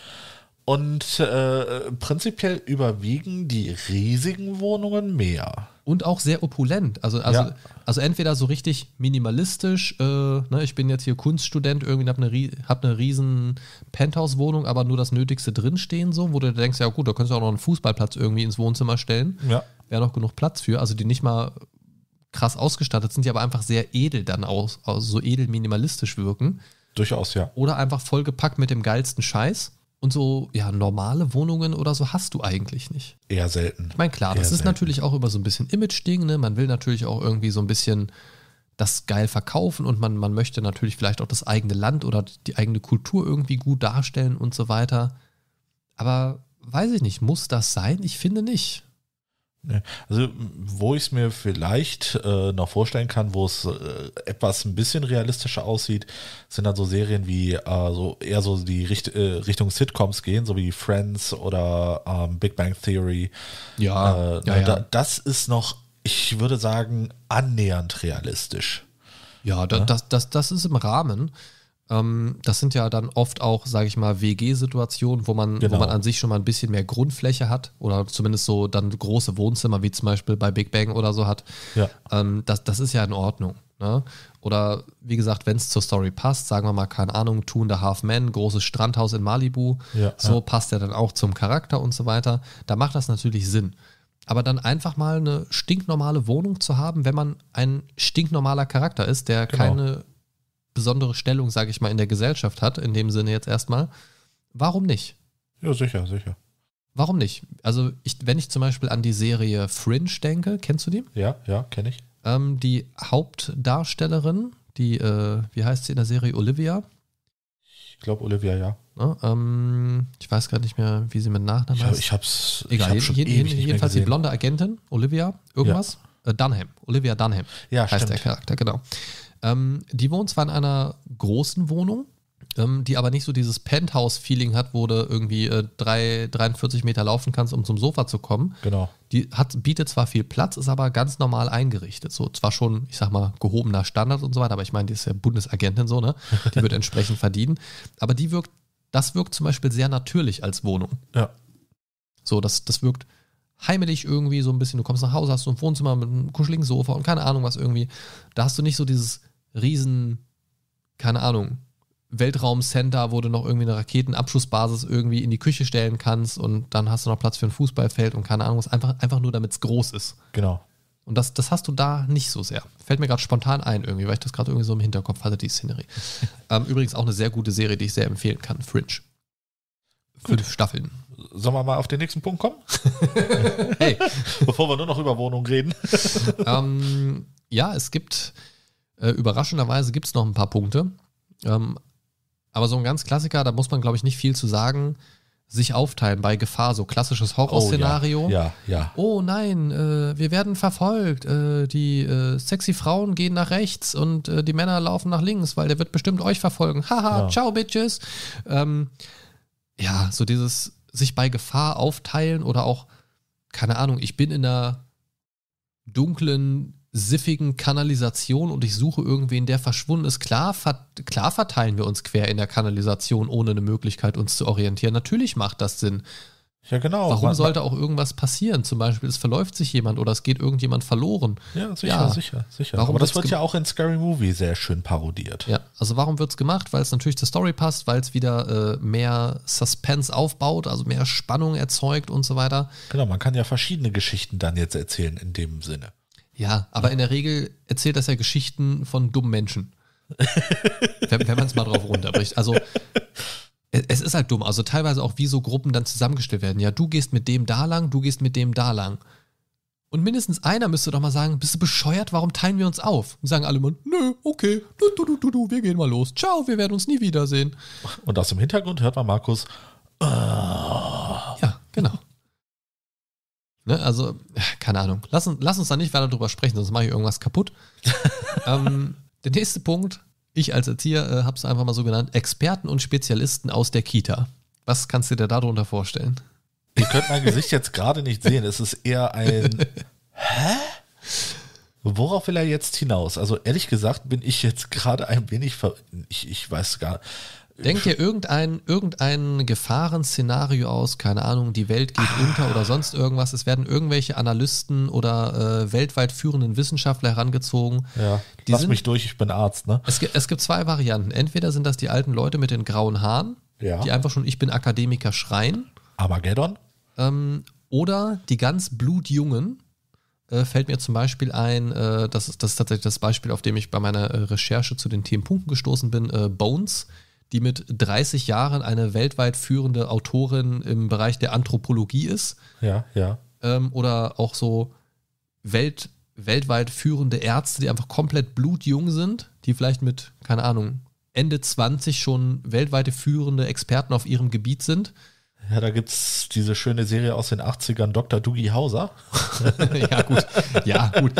und äh, prinzipiell überwiegen die riesigen Wohnungen mehr und auch sehr opulent. Also, also, ja. also entweder so richtig minimalistisch, äh, ne, ich bin jetzt hier Kunststudent, irgendwie habe eine, hab eine riesen Penthouse-Wohnung, aber nur das Nötigste drinstehen, so, wo du denkst, ja gut, da könntest du auch noch einen Fußballplatz irgendwie ins Wohnzimmer stellen. Ja. Wäre noch genug Platz für, also die nicht mal krass ausgestattet sind, die aber einfach sehr edel dann aus, also so edel minimalistisch wirken. Durchaus, ja. Oder einfach vollgepackt mit dem geilsten Scheiß. Und so, ja, normale Wohnungen oder so hast du eigentlich nicht. Eher selten. Ich meine, klar, das ist selten. natürlich auch über so ein bisschen Image-Ding, ne? Man will natürlich auch irgendwie so ein bisschen das geil verkaufen und man, man möchte natürlich vielleicht auch das eigene Land oder die eigene Kultur irgendwie gut darstellen und so weiter. Aber weiß ich nicht, muss das sein? Ich finde nicht. Ne? Also, wo ich es mir vielleicht äh, noch vorstellen kann, wo es äh, etwas ein bisschen realistischer aussieht, sind dann so Serien wie äh, so eher so die Richt äh, Richtung Sitcoms gehen, so wie Friends oder ähm, Big Bang Theory. Ja, äh, ja, ne, ja. Da, das ist noch, ich würde sagen, annähernd realistisch. Ja, da, ja? Ne? Das, das, das ist im Rahmen. Ähm, das sind ja dann oft auch, sage ich mal, WG-Situationen, wo man, genau. wo man an sich schon mal ein bisschen mehr Grundfläche hat oder zumindest so dann große Wohnzimmer, wie zum Beispiel bei Big Bang oder so hat. Ja. Ähm, das, das ist ja in Ordnung. Ne? Oder wie gesagt, wenn es zur Story passt, sagen wir mal, keine Ahnung, Two and a Half Men, großes Strandhaus in Malibu, ja, so ja. passt er dann auch zum Charakter und so weiter. Da macht das natürlich Sinn. Aber dann einfach mal eine stinknormale Wohnung zu haben, wenn man ein stinknormaler Charakter ist, der genau. keine besondere Stellung, sage ich mal, in der Gesellschaft hat, in dem Sinne jetzt erstmal, warum nicht? Ja, sicher, sicher. Warum nicht? Also, ich, wenn ich zum Beispiel an die Serie Fringe denke, kennst du die? Ja, ja, kenne ich. Ähm, die Hauptdarstellerin, die, äh, wie heißt sie in der Serie? Olivia? Ich glaube, Olivia, ja. Ne? Ähm, ich weiß gar nicht mehr, wie sie mit Nachnamen ich, heißt. Ich hab's. Egal, ich hab schon jeden, ewig jeden, jedenfalls die blonde Agentin, Olivia, irgendwas. Ja. Äh, Dunham, Olivia Dunham. Ja, heißt stimmt. der Charakter, genau. Ähm, die wohnt zwar in einer großen Wohnung, ähm, die aber nicht so dieses Penthouse-Feeling hat, wo du irgendwie äh, drei, 43 Meter laufen kannst, um zum Sofa zu kommen. Genau. Die hat, bietet zwar viel Platz, ist aber ganz normal eingerichtet. So zwar schon, ich sag mal, gehobener Standard und so weiter, aber ich meine, die ist ja Bundesagentin so, ne? Die wird entsprechend verdienen. Aber die wirkt, das wirkt zum Beispiel sehr natürlich als Wohnung. Ja. So, das, das wirkt heimelig irgendwie so ein bisschen. Du kommst nach Hause, hast so ein Wohnzimmer mit einem kuscheligen Sofa und keine Ahnung was irgendwie. Da hast du nicht so dieses riesen, keine Ahnung, Weltraumcenter, wo du noch irgendwie eine Raketenabschussbasis irgendwie in die Küche stellen kannst und dann hast du noch Platz für ein Fußballfeld und keine Ahnung was. Einfach, einfach nur, damit es groß ist. Genau. Und das, das hast du da nicht so sehr. Fällt mir gerade spontan ein irgendwie, weil ich das gerade irgendwie so im Hinterkopf hatte, die Szenerie. ähm, übrigens auch eine sehr gute Serie, die ich sehr empfehlen kann, Fringe. Gut. Fünf Staffeln. Sollen wir mal auf den nächsten Punkt kommen? hey. Bevor wir nur noch über Wohnungen reden. ähm, ja, es gibt äh, überraschenderweise gibt es noch ein paar Punkte. Ähm, aber so ein ganz Klassiker, da muss man, glaube ich, nicht viel zu sagen. Sich aufteilen bei Gefahr, so klassisches Horrorszenario. Oh, ja, ja, ja, Oh nein, äh, wir werden verfolgt. Äh, die äh, sexy Frauen gehen nach rechts und äh, die Männer laufen nach links, weil der wird bestimmt euch verfolgen. Haha, ja. ciao, Bitches. Ähm, ja, so dieses sich bei Gefahr aufteilen oder auch, keine Ahnung, ich bin in einer dunklen siffigen Kanalisation und ich suche irgendwen, der verschwunden ist. Klar, ver klar verteilen wir uns quer in der Kanalisation, ohne eine Möglichkeit, uns zu orientieren. Natürlich macht das Sinn. Ja, genau. Warum man, sollte auch irgendwas passieren? Zum Beispiel, es verläuft sich jemand oder es geht irgendjemand verloren. Ja, sicher, ja. sicher, sicher. Warum Aber das wird ja auch in Scary Movie sehr schön parodiert. Ja, also warum wird es gemacht? Weil es natürlich zur Story passt, weil es wieder äh, mehr Suspense aufbaut, also mehr Spannung erzeugt und so weiter. Genau, man kann ja verschiedene Geschichten dann jetzt erzählen in dem Sinne. Ja, aber in der Regel erzählt das ja Geschichten von dummen Menschen. wenn wenn man es mal drauf runterbricht. Also es ist halt dumm. Also teilweise auch, wie so Gruppen dann zusammengestellt werden. Ja, du gehst mit dem da lang, du gehst mit dem da lang. Und mindestens einer müsste doch mal sagen, bist du bescheuert, warum teilen wir uns auf? Und sagen alle immer, nö, okay, du, du, du, du, du, wir gehen mal los. Ciao, wir werden uns nie wiedersehen. Und aus dem Hintergrund hört man Markus. Oh. Ja, genau. Ne? Also, keine Ahnung. Lass, uns, lass uns da nicht weiter drüber sprechen, sonst mache ich irgendwas kaputt. ähm, der nächste Punkt, ich als Erzieher äh, habe es einfach mal so genannt, Experten und Spezialisten aus der Kita. Was kannst du dir darunter vorstellen? Ihr könnt mein Gesicht jetzt gerade nicht sehen. Es ist eher ein Hä? Worauf will er jetzt hinaus? Also ehrlich gesagt bin ich jetzt gerade ein wenig ver ich, ich weiß gar nicht. Denk dir irgendein, irgendein Gefahrenszenario aus, keine Ahnung, die Welt geht ah. unter oder sonst irgendwas. Es werden irgendwelche Analysten oder äh, weltweit führenden Wissenschaftler herangezogen. Ja, die lass sind, mich durch, ich bin Arzt, ne? Es, es gibt zwei Varianten. Entweder sind das die alten Leute mit den grauen Haaren, ja. die einfach schon Ich bin Akademiker schreien. Armageddon? Ähm, oder die ganz blutjungen, äh, fällt mir zum Beispiel ein, äh, das, ist, das ist tatsächlich das Beispiel, auf dem ich bei meiner äh, Recherche zu den Themenpunkten gestoßen bin, äh, Bones, die mit 30 Jahren eine weltweit führende Autorin im Bereich der Anthropologie ist. Ja, ja. Ähm, oder auch so Welt, weltweit führende Ärzte, die einfach komplett blutjung sind, die vielleicht mit, keine Ahnung, Ende 20 schon weltweite führende Experten auf ihrem Gebiet sind. Ja, da gibt es diese schöne Serie aus den 80ern, Dr. Doogie Hauser. ja, gut. Ja, gut.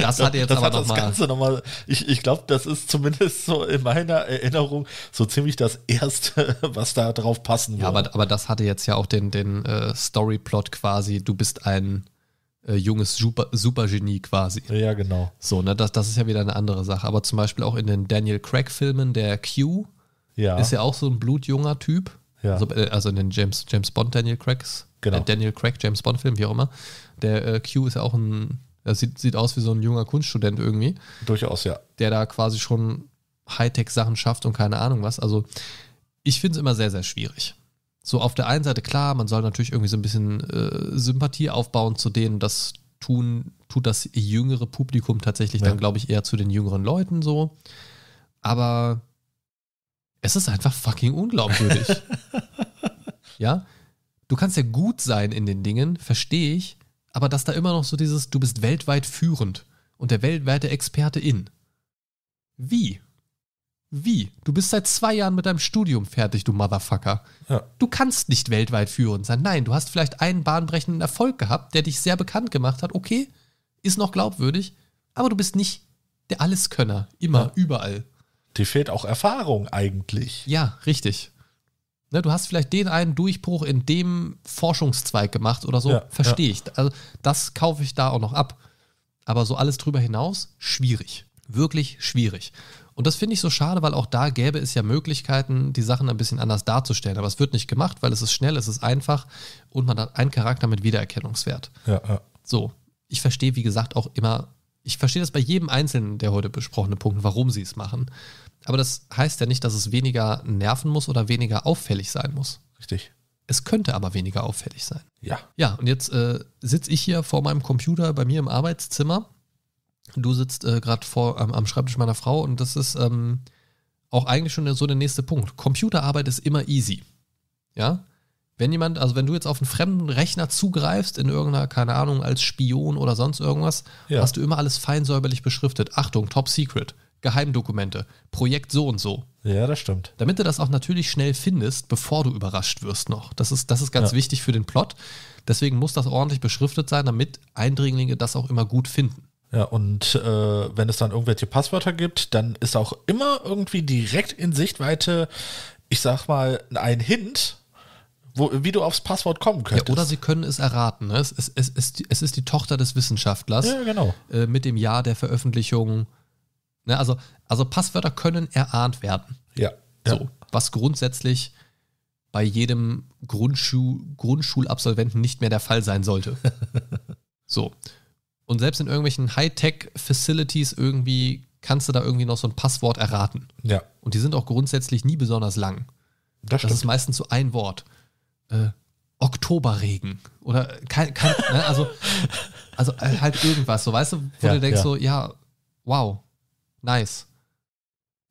Das hat jetzt das aber hat das mal Ganze nochmal. Ich, ich glaube, das ist zumindest so in meiner Erinnerung so ziemlich das Erste, was da drauf passen würde. Ja, aber, aber das hatte jetzt ja auch den, den äh, Storyplot quasi. Du bist ein äh, junges Super, Supergenie quasi. Ja, genau. So, ne, das, das ist ja wieder eine andere Sache. Aber zum Beispiel auch in den Daniel Craig-Filmen, der Q ja. ist ja auch so ein blutjunger Typ. Ja. Also, äh, also, in den James, James Bond, Daniel Craigs, äh, genau. äh, Daniel Craig, James Bond Film, wie auch immer. Der äh, Q ist auch ein, er sieht, sieht aus wie so ein junger Kunststudent irgendwie. Durchaus, ja. Der da quasi schon Hightech-Sachen schafft und keine Ahnung was. Also ich finde es immer sehr, sehr schwierig. So auf der einen Seite, klar, man soll natürlich irgendwie so ein bisschen äh, Sympathie aufbauen zu denen, das tun, tut das jüngere Publikum tatsächlich ja. dann, glaube ich, eher zu den jüngeren Leuten so. Aber es ist einfach fucking unglaubwürdig. ja? Du kannst ja gut sein in den Dingen, verstehe ich, aber dass da immer noch so dieses, du bist weltweit führend und der weltweite Experte in. Wie? Wie? Du bist seit zwei Jahren mit deinem Studium fertig, du Motherfucker. Ja. Du kannst nicht weltweit führend sein. Nein, du hast vielleicht einen bahnbrechenden Erfolg gehabt, der dich sehr bekannt gemacht hat. Okay, ist noch glaubwürdig, aber du bist nicht der Alleskönner. Immer, ja. überall dir fehlt auch Erfahrung eigentlich. Ja, richtig. Ne, du hast vielleicht den einen Durchbruch in dem Forschungszweig gemacht oder so, ja, verstehe ja. ich. Also das kaufe ich da auch noch ab. Aber so alles drüber hinaus, schwierig. Wirklich schwierig. Und das finde ich so schade, weil auch da gäbe es ja Möglichkeiten, die Sachen ein bisschen anders darzustellen. Aber es wird nicht gemacht, weil es ist schnell, es ist einfach und man hat einen Charakter mit Wiedererkennungswert. Ja, ja. So, ich verstehe, wie gesagt, auch immer, ich verstehe das bei jedem einzelnen der heute besprochenen Punkte, warum sie es machen. Aber das heißt ja nicht, dass es weniger nerven muss oder weniger auffällig sein muss. Richtig. Es könnte aber weniger auffällig sein. Ja. Ja, und jetzt äh, sitze ich hier vor meinem Computer bei mir im Arbeitszimmer. Du sitzt äh, gerade vor ähm, am Schreibtisch meiner Frau und das ist ähm, auch eigentlich schon so der nächste Punkt. Computerarbeit ist immer easy. Ja. Wenn jemand, also wenn du jetzt auf einen fremden Rechner zugreifst in irgendeiner, keine Ahnung, als Spion oder sonst irgendwas, ja. hast du immer alles feinsäuberlich beschriftet. Achtung, top secret. Geheimdokumente, Projekt so und so. Ja, das stimmt. Damit du das auch natürlich schnell findest, bevor du überrascht wirst noch. Das ist, das ist ganz ja. wichtig für den Plot. Deswegen muss das ordentlich beschriftet sein, damit Eindringlinge das auch immer gut finden. Ja, und äh, wenn es dann irgendwelche Passwörter gibt, dann ist auch immer irgendwie direkt in Sichtweite, ich sag mal, ein Hint, wo, wie du aufs Passwort kommen könntest. Ja, oder sie können es erraten. Ne? Es, es, es, es, ist die Tochter des Wissenschaftlers. Ja, genau. Äh, mit dem Jahr der Veröffentlichung Ne, also, also Passwörter können erahnt werden. Ja. So, was grundsätzlich bei jedem Grundschu Grundschulabsolventen nicht mehr der Fall sein sollte. so. Und selbst in irgendwelchen Hightech-Facilities irgendwie kannst du da irgendwie noch so ein Passwort erraten. Ja. Und die sind auch grundsätzlich nie besonders lang. Das, das ist meistens so ein Wort. Äh, Oktoberregen oder kein, kein ne, also, also äh, halt irgendwas, so weißt du, wo ja, du denkst ja. so, ja, wow, Nice.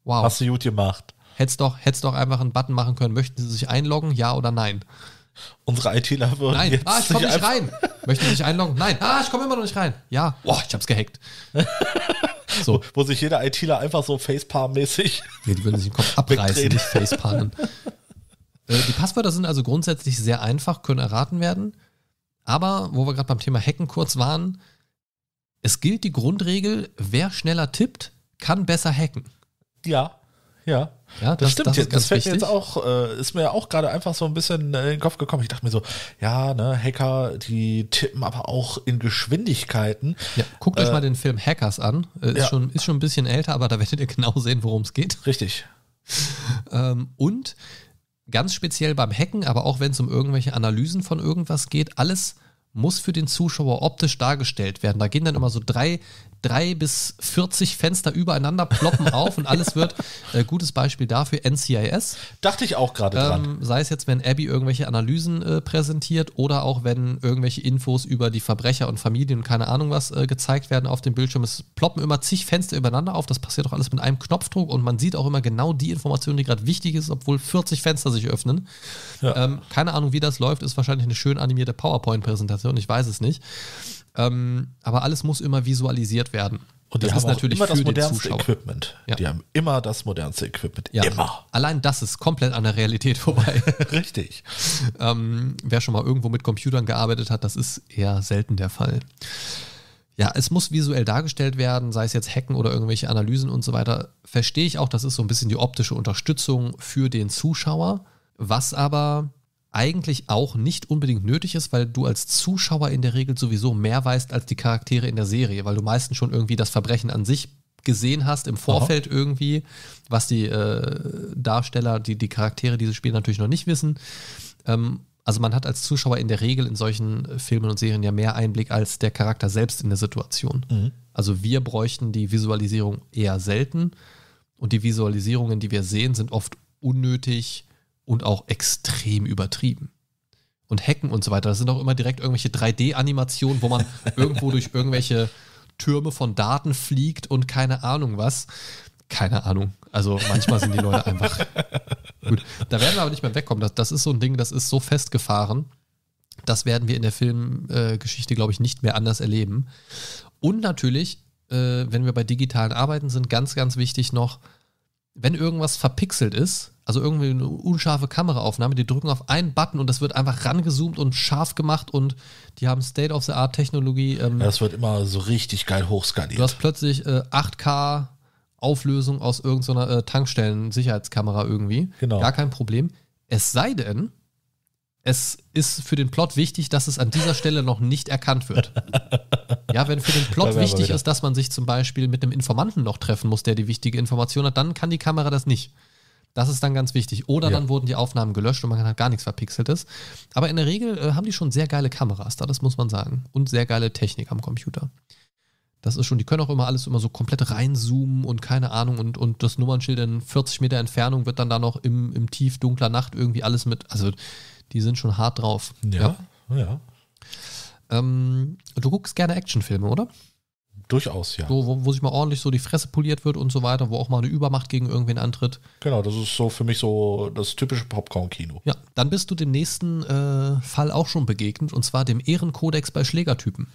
Wow. Hast du gut gemacht. Hättest doch, hättest doch einfach einen Button machen können. Möchten Sie sich einloggen? Ja oder nein? Unsere ITler würden Nein. Jetzt ah, ich komme nicht rein. Möchten Sie sich einloggen? Nein. Ah, ich komme immer noch nicht rein. Ja. Boah, ich hab's gehackt. So. Wo, sich jeder ITler einfach so Facepalm-mäßig. Nee, die würden sich den Kopf abreißen, nicht Facepalmen. Äh, die Passwörter sind also grundsätzlich sehr einfach, können erraten werden. Aber, wo wir gerade beim Thema Hacken kurz waren, es gilt die Grundregel, wer schneller tippt, kann besser hacken. Ja, ja. Ja, das, das stimmt. Das, jetzt, das fällt wichtig. mir jetzt auch, äh, ist mir ja auch gerade einfach so ein bisschen in den Kopf gekommen. Ich dachte mir so, ja, ne, Hacker, die tippen aber auch in Geschwindigkeiten. Ja, guckt äh, euch mal den Film Hackers an. Äh, ist, ja. schon, ist schon ein bisschen älter, aber da werdet ihr genau sehen, worum es geht. Richtig. ähm, und ganz speziell beim Hacken, aber auch wenn es um irgendwelche Analysen von irgendwas geht, alles muss für den Zuschauer optisch dargestellt werden. Da gehen dann immer so drei drei bis 40 Fenster übereinander ploppen auf und alles wird äh, gutes Beispiel dafür NCIS. Dachte ich auch gerade dran. Ähm, sei es jetzt, wenn Abby irgendwelche Analysen äh, präsentiert oder auch wenn irgendwelche Infos über die Verbrecher und Familien und keine Ahnung was äh, gezeigt werden auf dem Bildschirm. Es ploppen immer zig Fenster übereinander auf. Das passiert doch alles mit einem Knopfdruck und man sieht auch immer genau die Information, die gerade wichtig ist, obwohl 40 Fenster sich öffnen. Ja. Ähm, keine Ahnung, wie das läuft, ist wahrscheinlich eine schön animierte PowerPoint-Präsentation. Ich weiß es nicht. Ähm, aber alles muss immer visualisiert werden. Und das ist natürlich immer für das modernste Equipment. Ja. Die haben immer das modernste Equipment. Ja. Immer. Allein das ist komplett an der Realität vorbei. Richtig. ähm, wer schon mal irgendwo mit Computern gearbeitet hat, das ist eher selten der Fall. Ja, es muss visuell dargestellt werden, sei es jetzt Hacken oder irgendwelche Analysen und so weiter. Verstehe ich auch, das ist so ein bisschen die optische Unterstützung für den Zuschauer, was aber eigentlich auch nicht unbedingt nötig ist, weil du als Zuschauer in der Regel sowieso mehr weißt als die Charaktere in der Serie, weil du meistens schon irgendwie das Verbrechen an sich gesehen hast im Vorfeld Aha. irgendwie, was die äh, Darsteller, die, die Charaktere dieses Spiels natürlich noch nicht wissen. Ähm, also man hat als Zuschauer in der Regel in solchen Filmen und Serien ja mehr Einblick als der Charakter selbst in der Situation. Mhm. Also wir bräuchten die Visualisierung eher selten und die Visualisierungen, die wir sehen, sind oft unnötig und auch extrem übertrieben. Und Hacken und so weiter, das sind auch immer direkt irgendwelche 3D-Animationen, wo man irgendwo durch irgendwelche Türme von Daten fliegt und keine Ahnung was. Keine Ahnung. Also manchmal sind die Leute einfach. Gut, da werden wir aber nicht mehr wegkommen. Das, das ist so ein Ding, das ist so festgefahren. Das werden wir in der Filmgeschichte, äh, glaube ich, nicht mehr anders erleben. Und natürlich, äh, wenn wir bei digitalen Arbeiten sind, ganz, ganz wichtig noch, wenn irgendwas verpixelt ist, also irgendwie eine unscharfe Kameraaufnahme, die drücken auf einen Button und das wird einfach rangezoomt und scharf gemacht und die haben State-of-the-Art-Technologie. Ähm, das wird immer so richtig geil hochskaliert. Du hast plötzlich äh, 8K Auflösung aus irgendeiner äh, Tankstellen-Sicherheitskamera irgendwie. Genau. Gar kein Problem. Es sei denn, es ist für den Plot wichtig, dass es an dieser Stelle noch nicht erkannt wird. ja, wenn für den Plot wichtig ist, dass man sich zum Beispiel mit einem Informanten noch treffen muss, der die wichtige Information hat, dann kann die Kamera das nicht. Das ist dann ganz wichtig. Oder ja. dann wurden die Aufnahmen gelöscht und man hat gar nichts Verpixeltes. Aber in der Regel äh, haben die schon sehr geile Kameras da, das muss man sagen. Und sehr geile Technik am Computer. Das ist schon, die können auch immer alles immer so komplett reinzoomen und keine Ahnung und, und das Nummernschild in 40 Meter Entfernung wird dann da noch im, im tief dunkler Nacht irgendwie alles mit, also die sind schon hart drauf. Ja, ja. ja. Ähm, du guckst gerne Actionfilme, oder? Durchaus, ja. So, wo, wo, sich mal ordentlich so die Fresse poliert wird und so weiter, wo auch mal eine Übermacht gegen irgendwen antritt. Genau, das ist so für mich so das typische Popcorn-Kino. Ja, dann bist du dem nächsten äh, Fall auch schon begegnet und zwar dem Ehrenkodex bei Schlägertypen.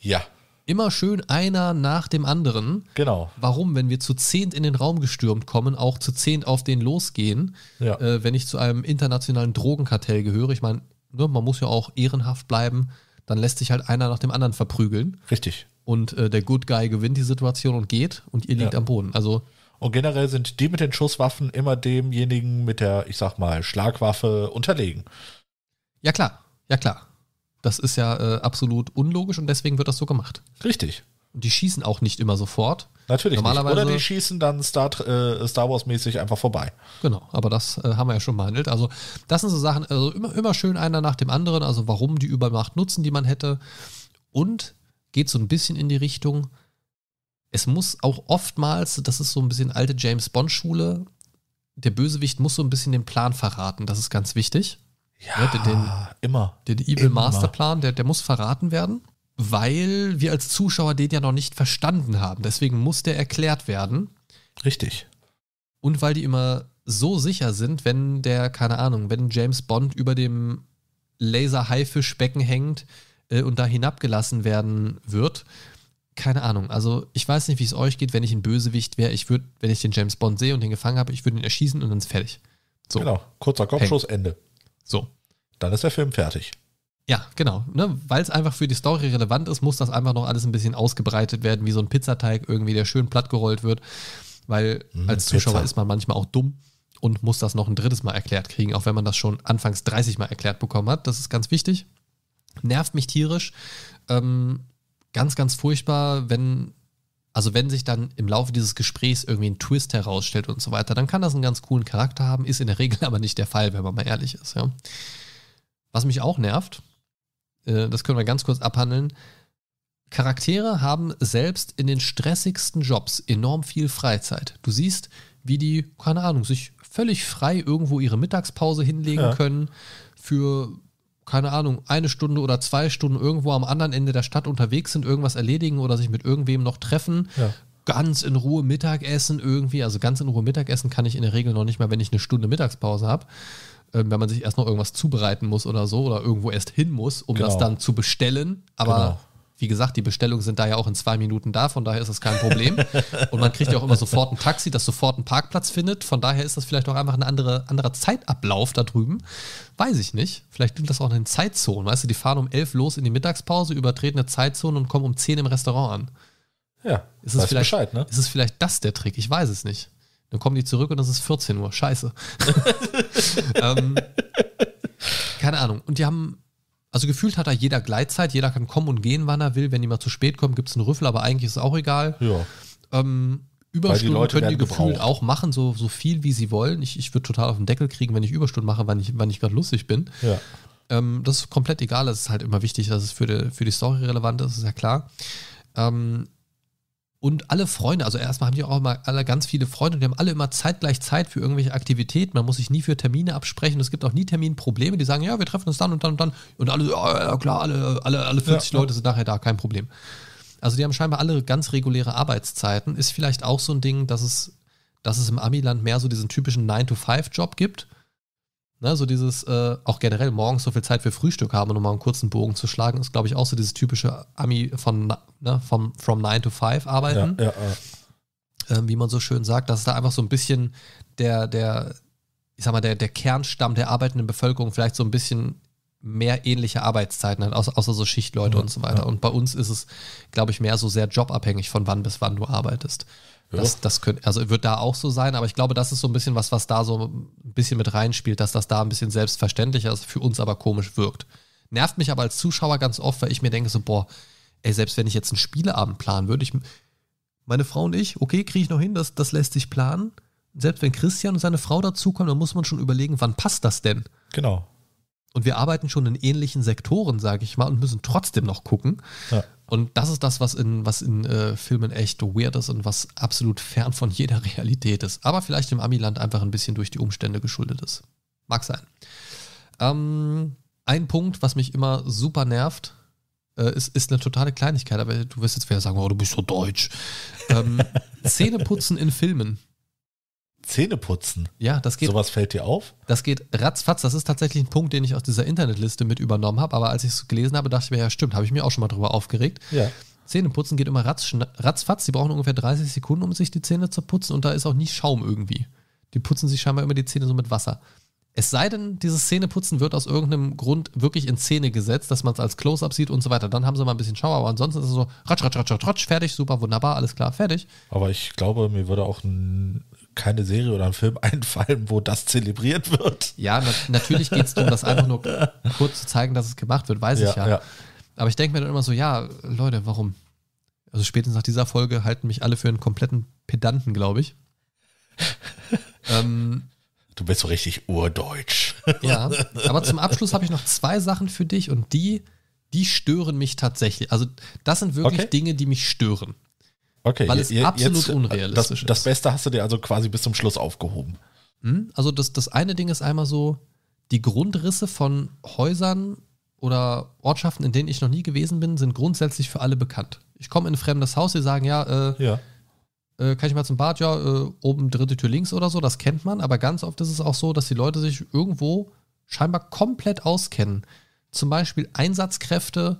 Ja, Immer schön einer nach dem anderen. Genau. Warum, wenn wir zu zehnt in den Raum gestürmt kommen, auch zu zehnt auf den losgehen, ja. äh, wenn ich zu einem internationalen Drogenkartell gehöre? Ich meine, ne, man muss ja auch ehrenhaft bleiben, dann lässt sich halt einer nach dem anderen verprügeln. Richtig. Und äh, der Good Guy gewinnt die Situation und geht und ihr liegt ja. am Boden. Also. Und generell sind die mit den Schusswaffen immer demjenigen mit der, ich sag mal, Schlagwaffe unterlegen. Ja, klar. Ja, klar. Das ist ja äh, absolut unlogisch und deswegen wird das so gemacht. Richtig. Und die schießen auch nicht immer sofort. Natürlich Normalerweise, nicht. Oder die schießen dann Star, äh, Star Wars-mäßig einfach vorbei. Genau, aber das äh, haben wir ja schon behandelt. Also, das sind so Sachen, also immer, immer schön einer nach dem anderen, also warum die Übermacht nutzen, die man hätte. Und geht so ein bisschen in die Richtung, es muss auch oftmals, das ist so ein bisschen alte James Bond-Schule, der Bösewicht muss so ein bisschen den Plan verraten, das ist ganz wichtig. Ja, ja den, immer. Den Evil immer. Masterplan, der, der muss verraten werden, weil wir als Zuschauer den ja noch nicht verstanden haben. Deswegen muss der erklärt werden. Richtig. Und weil die immer so sicher sind, wenn der, keine Ahnung, wenn James Bond über dem Laser-Haifischbecken hängt äh, und da hinabgelassen werden wird. Keine Ahnung. Also ich weiß nicht, wie es euch geht, wenn ich ein Bösewicht wäre. Ich würde, wenn ich den James Bond sehe und den gefangen habe, ich würde ihn erschießen und dann ist fertig. So. Genau. Kurzer Kopfschuss, Ende. So. Dann ist der Film fertig. Ja, genau. Ne? Weil es einfach für die Story relevant ist, muss das einfach noch alles ein bisschen ausgebreitet werden, wie so ein Pizzateig irgendwie, der schön plattgerollt wird. Weil hm, als Zuschauer Pizza. ist man manchmal auch dumm und muss das noch ein drittes Mal erklärt kriegen, auch wenn man das schon anfangs 30 Mal erklärt bekommen hat. Das ist ganz wichtig. Nervt mich tierisch. Ähm, ganz, ganz furchtbar, wenn also wenn sich dann im Laufe dieses Gesprächs irgendwie ein Twist herausstellt und so weiter, dann kann das einen ganz coolen Charakter haben, ist in der Regel aber nicht der Fall, wenn man mal ehrlich ist. Ja. Was mich auch nervt, äh, das können wir ganz kurz abhandeln, Charaktere haben selbst in den stressigsten Jobs enorm viel Freizeit. Du siehst, wie die, keine Ahnung, sich völlig frei irgendwo ihre Mittagspause hinlegen ja. können für keine Ahnung, eine Stunde oder zwei Stunden irgendwo am anderen Ende der Stadt unterwegs sind, irgendwas erledigen oder sich mit irgendwem noch treffen. Ja. Ganz in Ruhe Mittagessen irgendwie. Also ganz in Ruhe Mittagessen kann ich in der Regel noch nicht mal, wenn ich eine Stunde Mittagspause habe. Ähm, wenn man sich erst noch irgendwas zubereiten muss oder so oder irgendwo erst hin muss, um genau. das dann zu bestellen. Aber genau wie gesagt, die Bestellungen sind da ja auch in zwei Minuten da, von daher ist das kein Problem. Und man kriegt ja auch immer sofort ein Taxi, das sofort einen Parkplatz findet. Von daher ist das vielleicht auch einfach ein andere, anderer Zeitablauf da drüben. Weiß ich nicht. Vielleicht nimmt das auch eine Zeitzone. Weißt du, die fahren um elf los in die Mittagspause, übertreten eine Zeitzone und kommen um zehn im Restaurant an. Ja, ist es vielleicht, Bescheid, ne? Ist es vielleicht das der Trick? Ich weiß es nicht. Dann kommen die zurück und es ist 14 Uhr. Scheiße. ähm, keine Ahnung. Und die haben also gefühlt hat da jeder Gleitzeit, jeder kann kommen und gehen, wann er will. Wenn jemand zu spät kommt, gibt es einen Rüffel, aber eigentlich ist es auch egal. Ja. Ähm, Überstunden die können die gefühlt gebraucht. auch machen, so, so viel wie sie wollen. Ich, ich würde total auf den Deckel kriegen, wenn ich Überstunden mache, wann ich, wann ich gerade lustig bin. Ja. Ähm, das ist komplett egal. Es ist halt immer wichtig, dass es für die, für die Story relevant ist, ist ja klar. Ähm, und alle Freunde, also erstmal haben die auch immer alle ganz viele Freunde und die haben alle immer zeitgleich Zeit für irgendwelche Aktivitäten. Man muss sich nie für Termine absprechen. Es gibt auch nie Terminprobleme, die sagen, ja, wir treffen uns dann und dann und dann. Und alle, ja, klar, alle, alle, alle 40 ja, Leute sind nachher da, kein Problem. Also die haben scheinbar alle ganz reguläre Arbeitszeiten. Ist vielleicht auch so ein Ding, dass es, dass es im Amiland mehr so diesen typischen 9-to-5-Job gibt Ne, so dieses, äh, auch generell morgens so viel Zeit für Frühstück haben, und um mal einen kurzen Bogen zu schlagen, ist, glaube ich, auch so dieses typische Ami von, ne, vom, from 9 to 5 arbeiten. Ja, ja, ja. Ähm, wie man so schön sagt, dass da einfach so ein bisschen der, der, ich sag mal, der, der Kernstamm der arbeitenden Bevölkerung vielleicht so ein bisschen mehr ähnliche Arbeitszeiten hat, außer, außer so Schichtleute und so weiter. Und bei uns ist es, glaube ich, mehr so sehr jobabhängig, von wann bis wann du arbeitest. Ja. Das, das könnte, also wird da auch so sein, aber ich glaube, das ist so ein bisschen was, was da so ein bisschen mit reinspielt, dass das da ein bisschen selbstverständlicher ist, für uns aber komisch wirkt. Nervt mich aber als Zuschauer ganz oft, weil ich mir denke so, boah, ey, selbst wenn ich jetzt einen Spieleabend planen würde, ich, meine Frau und ich, okay, kriege ich noch hin, das, das lässt sich planen. Selbst wenn Christian und seine Frau dazukommen, dann muss man schon überlegen, wann passt das denn? Genau. Und wir arbeiten schon in ähnlichen Sektoren, sage ich mal, und müssen trotzdem noch gucken. Ja. Und das ist das, was in, was in äh, Filmen echt weird ist und was absolut fern von jeder Realität ist. Aber vielleicht im Amiland einfach ein bisschen durch die Umstände geschuldet ist. Mag sein. Ähm, ein Punkt, was mich immer super nervt, äh, ist, ist eine totale Kleinigkeit, aber du wirst jetzt wieder sagen, oh, du bist so deutsch. Ähm, Zähneputzen in Filmen. Zähneputzen. Ja, das geht. Sowas fällt dir auf? Das geht ratzfatz. Das ist tatsächlich ein Punkt, den ich aus dieser Internetliste mit übernommen habe. Aber als ich es gelesen habe, dachte ich mir, ja, stimmt, habe ich mir auch schon mal drüber aufgeregt. Ja. Zähneputzen geht immer ratz, ratzfatz. Die brauchen ungefähr 30 Sekunden, um sich die Zähne zu putzen. Und da ist auch nie Schaum irgendwie. Die putzen sich scheinbar immer die Zähne so mit Wasser. Es sei denn, dieses Zähneputzen wird aus irgendeinem Grund wirklich in Szene gesetzt, dass man es als Close-Up sieht und so weiter. Dann haben sie mal ein bisschen Schauer, aber ansonsten ist es so ratsch, ratsch, ratsch, ratsch, fertig, super, wunderbar, alles klar, fertig. Aber ich glaube, mir würde auch ein keine Serie oder ein Film einfallen, wo das zelebriert wird. Ja, na natürlich geht es darum, das einfach nur kurz zu zeigen, dass es gemacht wird, weiß ja, ich ja. ja. Aber ich denke mir dann immer so, ja, Leute, warum? Also spätestens nach dieser Folge halten mich alle für einen kompletten Pedanten, glaube ich. ähm, du bist so richtig urdeutsch. ja, aber zum Abschluss habe ich noch zwei Sachen für dich und die, die stören mich tatsächlich. Also das sind wirklich okay. Dinge, die mich stören. Okay, weil es je, absolut jetzt, äh, unrealistisch das, ist. Das Beste hast du dir also quasi bis zum Schluss aufgehoben. Hm? Also das, das eine Ding ist einmal so, die Grundrisse von Häusern oder Ortschaften, in denen ich noch nie gewesen bin, sind grundsätzlich für alle bekannt. Ich komme in ein fremdes Haus, sie sagen, ja, äh, ja. Äh, kann ich mal zum Bad, ja, äh, oben dritte Tür links oder so, das kennt man, aber ganz oft ist es auch so, dass die Leute sich irgendwo scheinbar komplett auskennen. Zum Beispiel Einsatzkräfte,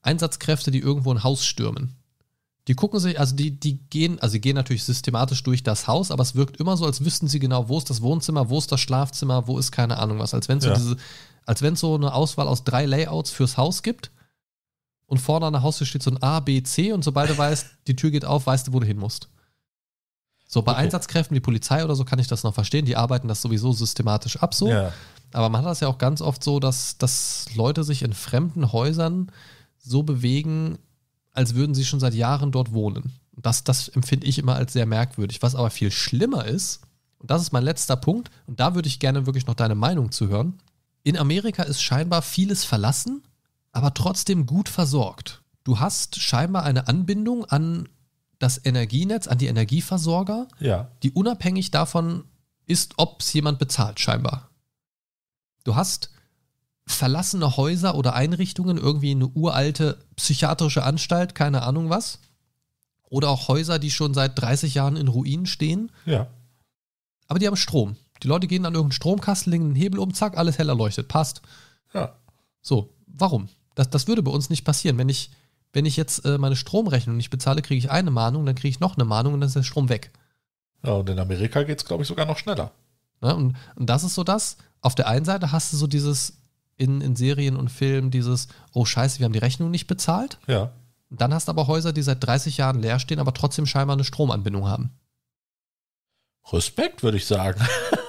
Einsatzkräfte, die irgendwo ein Haus stürmen. Die gucken sich, also die, die gehen, also sie gehen natürlich systematisch durch das Haus, aber es wirkt immer so, als wüssten sie genau, wo ist das Wohnzimmer, wo ist das Schlafzimmer, wo ist keine Ahnung was. Als wenn ja. so es so eine Auswahl aus drei Layouts fürs Haus gibt und vorne an der Haustür steht so ein A, B, C und sobald du weißt, die Tür geht auf, weißt du, wo du hin musst. So, bei okay. Einsatzkräften wie Polizei oder so kann ich das noch verstehen, die arbeiten das sowieso systematisch ab so. Ja. Aber man hat das ja auch ganz oft so, dass, dass Leute sich in fremden Häusern so bewegen, als würden sie schon seit Jahren dort wohnen. Das, das empfinde ich immer als sehr merkwürdig. Was aber viel schlimmer ist, und das ist mein letzter Punkt, und da würde ich gerne wirklich noch deine Meinung zu hören. In Amerika ist scheinbar vieles verlassen, aber trotzdem gut versorgt. Du hast scheinbar eine Anbindung an das Energienetz, an die Energieversorger, ja. die unabhängig davon ist, ob es jemand bezahlt, scheinbar. Du hast verlassene Häuser oder Einrichtungen, irgendwie eine uralte psychiatrische Anstalt, keine Ahnung was. Oder auch Häuser, die schon seit 30 Jahren in Ruinen stehen. Ja. Aber die haben Strom. Die Leute gehen an irgendeinen Stromkasten, legen einen Hebel um, zack, alles hell erleuchtet. Passt. Ja. So, warum? Das, das würde bei uns nicht passieren. Wenn ich, wenn ich jetzt äh, meine Stromrechnung nicht bezahle, kriege ich eine Mahnung, dann kriege ich noch eine Mahnung und dann ist der Strom weg. Ja, und in Amerika geht es, glaube ich, sogar noch schneller. Ja, ne? und, und das ist so das. Auf der einen Seite hast du so dieses, in, in Serien und Filmen dieses, oh scheiße, wir haben die Rechnung nicht bezahlt. Ja. Dann hast du aber Häuser, die seit 30 Jahren leer stehen, aber trotzdem scheinbar eine Stromanbindung haben. Respekt, würde ich sagen.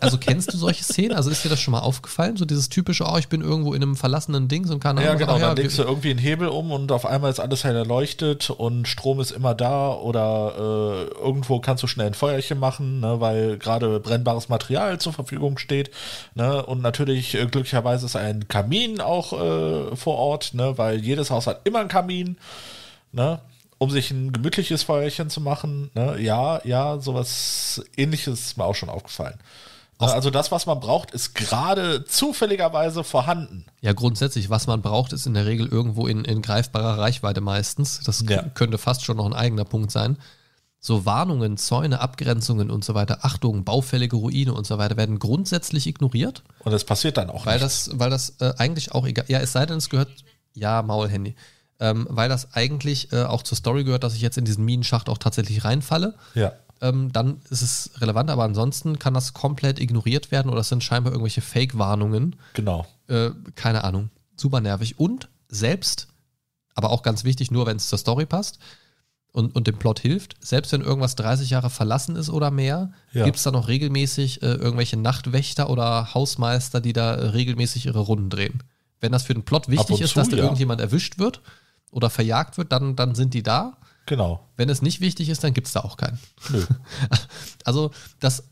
also kennst du solche Szenen? Also ist dir das schon mal aufgefallen? So dieses typische, oh, ich bin irgendwo in einem verlassenen Dings und kann Ja, genau, sagen, dann legst du irgendwie einen Hebel um und auf einmal ist alles hell erleuchtet und Strom ist immer da oder äh, irgendwo kannst du schnell ein Feuerchen machen, ne, weil gerade brennbares Material zur Verfügung steht. Ne, und natürlich, äh, glücklicherweise ist ein Kamin auch äh, vor Ort, ne, weil jedes Haus hat immer einen Kamin. Ne? um sich ein gemütliches Feuerchen zu machen. Ne? Ja, ja, sowas ähnliches ist mir auch schon aufgefallen. Ne, also das, was man braucht, ist gerade zufälligerweise vorhanden. Ja, grundsätzlich, was man braucht, ist in der Regel irgendwo in, in greifbarer Reichweite meistens. Das ja. könnte fast schon noch ein eigener Punkt sein. So Warnungen, Zäune, Abgrenzungen und so weiter, Achtung, baufällige Ruine und so weiter werden grundsätzlich ignoriert. Und das passiert dann auch weil nicht. Das, weil das äh, eigentlich auch egal, ja, es sei denn, es gehört, ja, Maulhandy ähm, weil das eigentlich äh, auch zur Story gehört, dass ich jetzt in diesen Minenschacht auch tatsächlich reinfalle. Ja. Ähm, dann ist es relevant, aber ansonsten kann das komplett ignoriert werden oder es sind scheinbar irgendwelche Fake-Warnungen. Genau. Äh, keine Ahnung. Super nervig. Und selbst, aber auch ganz wichtig, nur wenn es zur Story passt und, und dem Plot hilft, selbst wenn irgendwas 30 Jahre verlassen ist oder mehr, ja. gibt es da noch regelmäßig äh, irgendwelche Nachtwächter oder Hausmeister, die da regelmäßig ihre Runden drehen. Wenn das für den Plot wichtig zu, ist, dass da ja. irgendjemand erwischt wird, oder verjagt wird, dann, dann sind die da. Genau. Wenn es nicht wichtig ist, dann gibt es da auch keinen. Nö. Also, das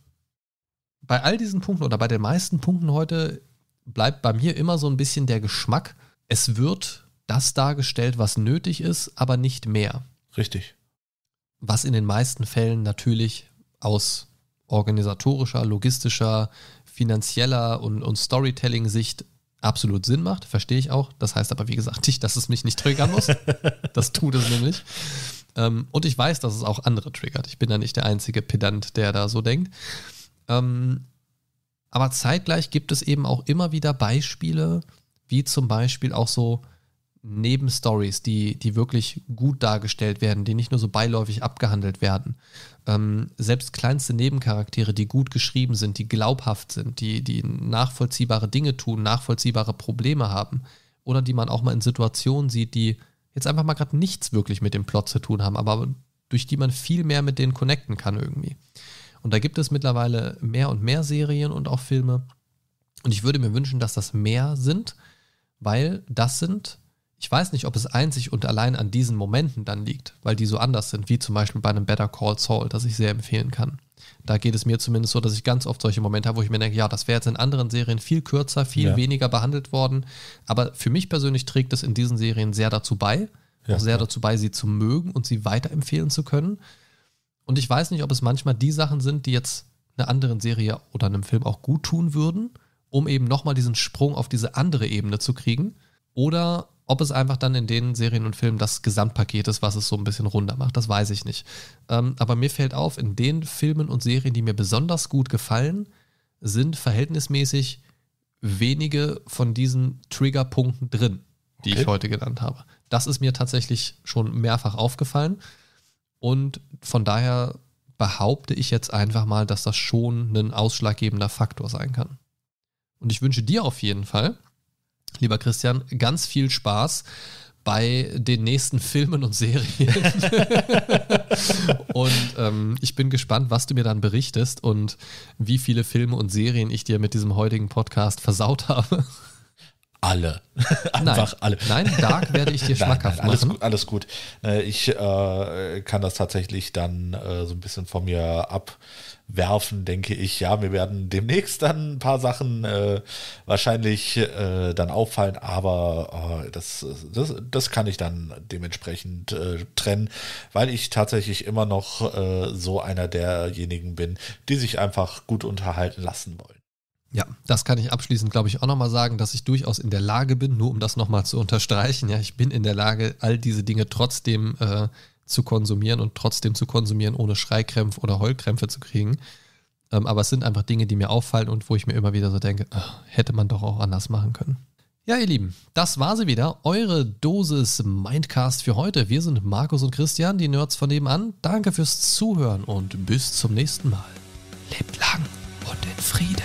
bei all diesen Punkten oder bei den meisten Punkten heute bleibt bei mir immer so ein bisschen der Geschmack, es wird das dargestellt, was nötig ist, aber nicht mehr. Richtig. Was in den meisten Fällen natürlich aus organisatorischer, logistischer, finanzieller und, und Storytelling-Sicht absolut Sinn macht, verstehe ich auch. Das heißt aber, wie gesagt, nicht, dass es mich nicht triggern muss. das tut es nämlich. Ähm, und ich weiß, dass es auch andere triggert. Ich bin da nicht der einzige Pedant, der da so denkt. Ähm, aber zeitgleich gibt es eben auch immer wieder Beispiele, wie zum Beispiel auch so Nebenstories, die, die wirklich gut dargestellt werden, die nicht nur so beiläufig abgehandelt werden. Ähm, selbst kleinste Nebencharaktere, die gut geschrieben sind, die glaubhaft sind, die, die nachvollziehbare Dinge tun, nachvollziehbare Probleme haben oder die man auch mal in Situationen sieht, die jetzt einfach mal gerade nichts wirklich mit dem Plot zu tun haben, aber durch die man viel mehr mit denen connecten kann irgendwie. Und da gibt es mittlerweile mehr und mehr Serien und auch Filme. Und ich würde mir wünschen, dass das mehr sind, weil das sind ich weiß nicht, ob es einzig und allein an diesen Momenten dann liegt, weil die so anders sind, wie zum Beispiel bei einem Better Call Saul, das ich sehr empfehlen kann. Da geht es mir zumindest so, dass ich ganz oft solche Momente habe, wo ich mir denke, ja, das wäre jetzt in anderen Serien viel kürzer, viel ja. weniger behandelt worden. Aber für mich persönlich trägt es in diesen Serien sehr dazu bei, ja, auch sehr ja. dazu bei, sie zu mögen und sie weiterempfehlen zu können. Und ich weiß nicht, ob es manchmal die Sachen sind, die jetzt einer anderen Serie oder einem Film auch gut tun würden, um eben nochmal diesen Sprung auf diese andere Ebene zu kriegen. Oder ob es einfach dann in den Serien und Filmen das Gesamtpaket ist, was es so ein bisschen runder macht, das weiß ich nicht. Ähm, aber mir fällt auf, in den Filmen und Serien, die mir besonders gut gefallen, sind verhältnismäßig wenige von diesen Triggerpunkten drin, die okay. ich heute genannt habe. Das ist mir tatsächlich schon mehrfach aufgefallen. Und von daher behaupte ich jetzt einfach mal, dass das schon ein ausschlaggebender Faktor sein kann. Und ich wünsche dir auf jeden Fall, lieber Christian, ganz viel Spaß bei den nächsten Filmen und Serien. und ähm, ich bin gespannt, was du mir dann berichtest und wie viele Filme und Serien ich dir mit diesem heutigen Podcast versaut habe alle. Einfach nein, alle. Nein, Dark werde ich dir schmackhaft nein, nein, alles machen. Gut, alles gut. Äh, ich äh, kann das tatsächlich dann äh, so ein bisschen von mir abwerfen, denke ich. Ja, mir werden demnächst dann ein paar Sachen äh, wahrscheinlich äh, dann auffallen, aber äh, das, das, das kann ich dann dementsprechend trennen, weil ich tatsächlich immer noch so einer derjenigen bin, die sich einfach gut unterhalten lassen wollen. Ja, das kann ich abschließend, glaube ich, auch nochmal sagen, dass ich durchaus in der Lage bin, nur um das nochmal zu unterstreichen, ja, ich bin in der Lage, all diese Dinge trotzdem äh, zu konsumieren und trotzdem zu konsumieren, ohne Schreikrämpfe oder Heulkrämpfe zu kriegen. Ähm, aber es sind einfach Dinge, die mir auffallen und wo ich mir immer wieder so denke, ach, hätte man doch auch anders machen können. Ja, ihr Lieben, das war sie wieder. Eure Dosis Mindcast für heute. Wir sind Markus und Christian, die Nerds von nebenan. Danke fürs Zuhören und bis zum nächsten Mal. Lebt lang und in Frieden.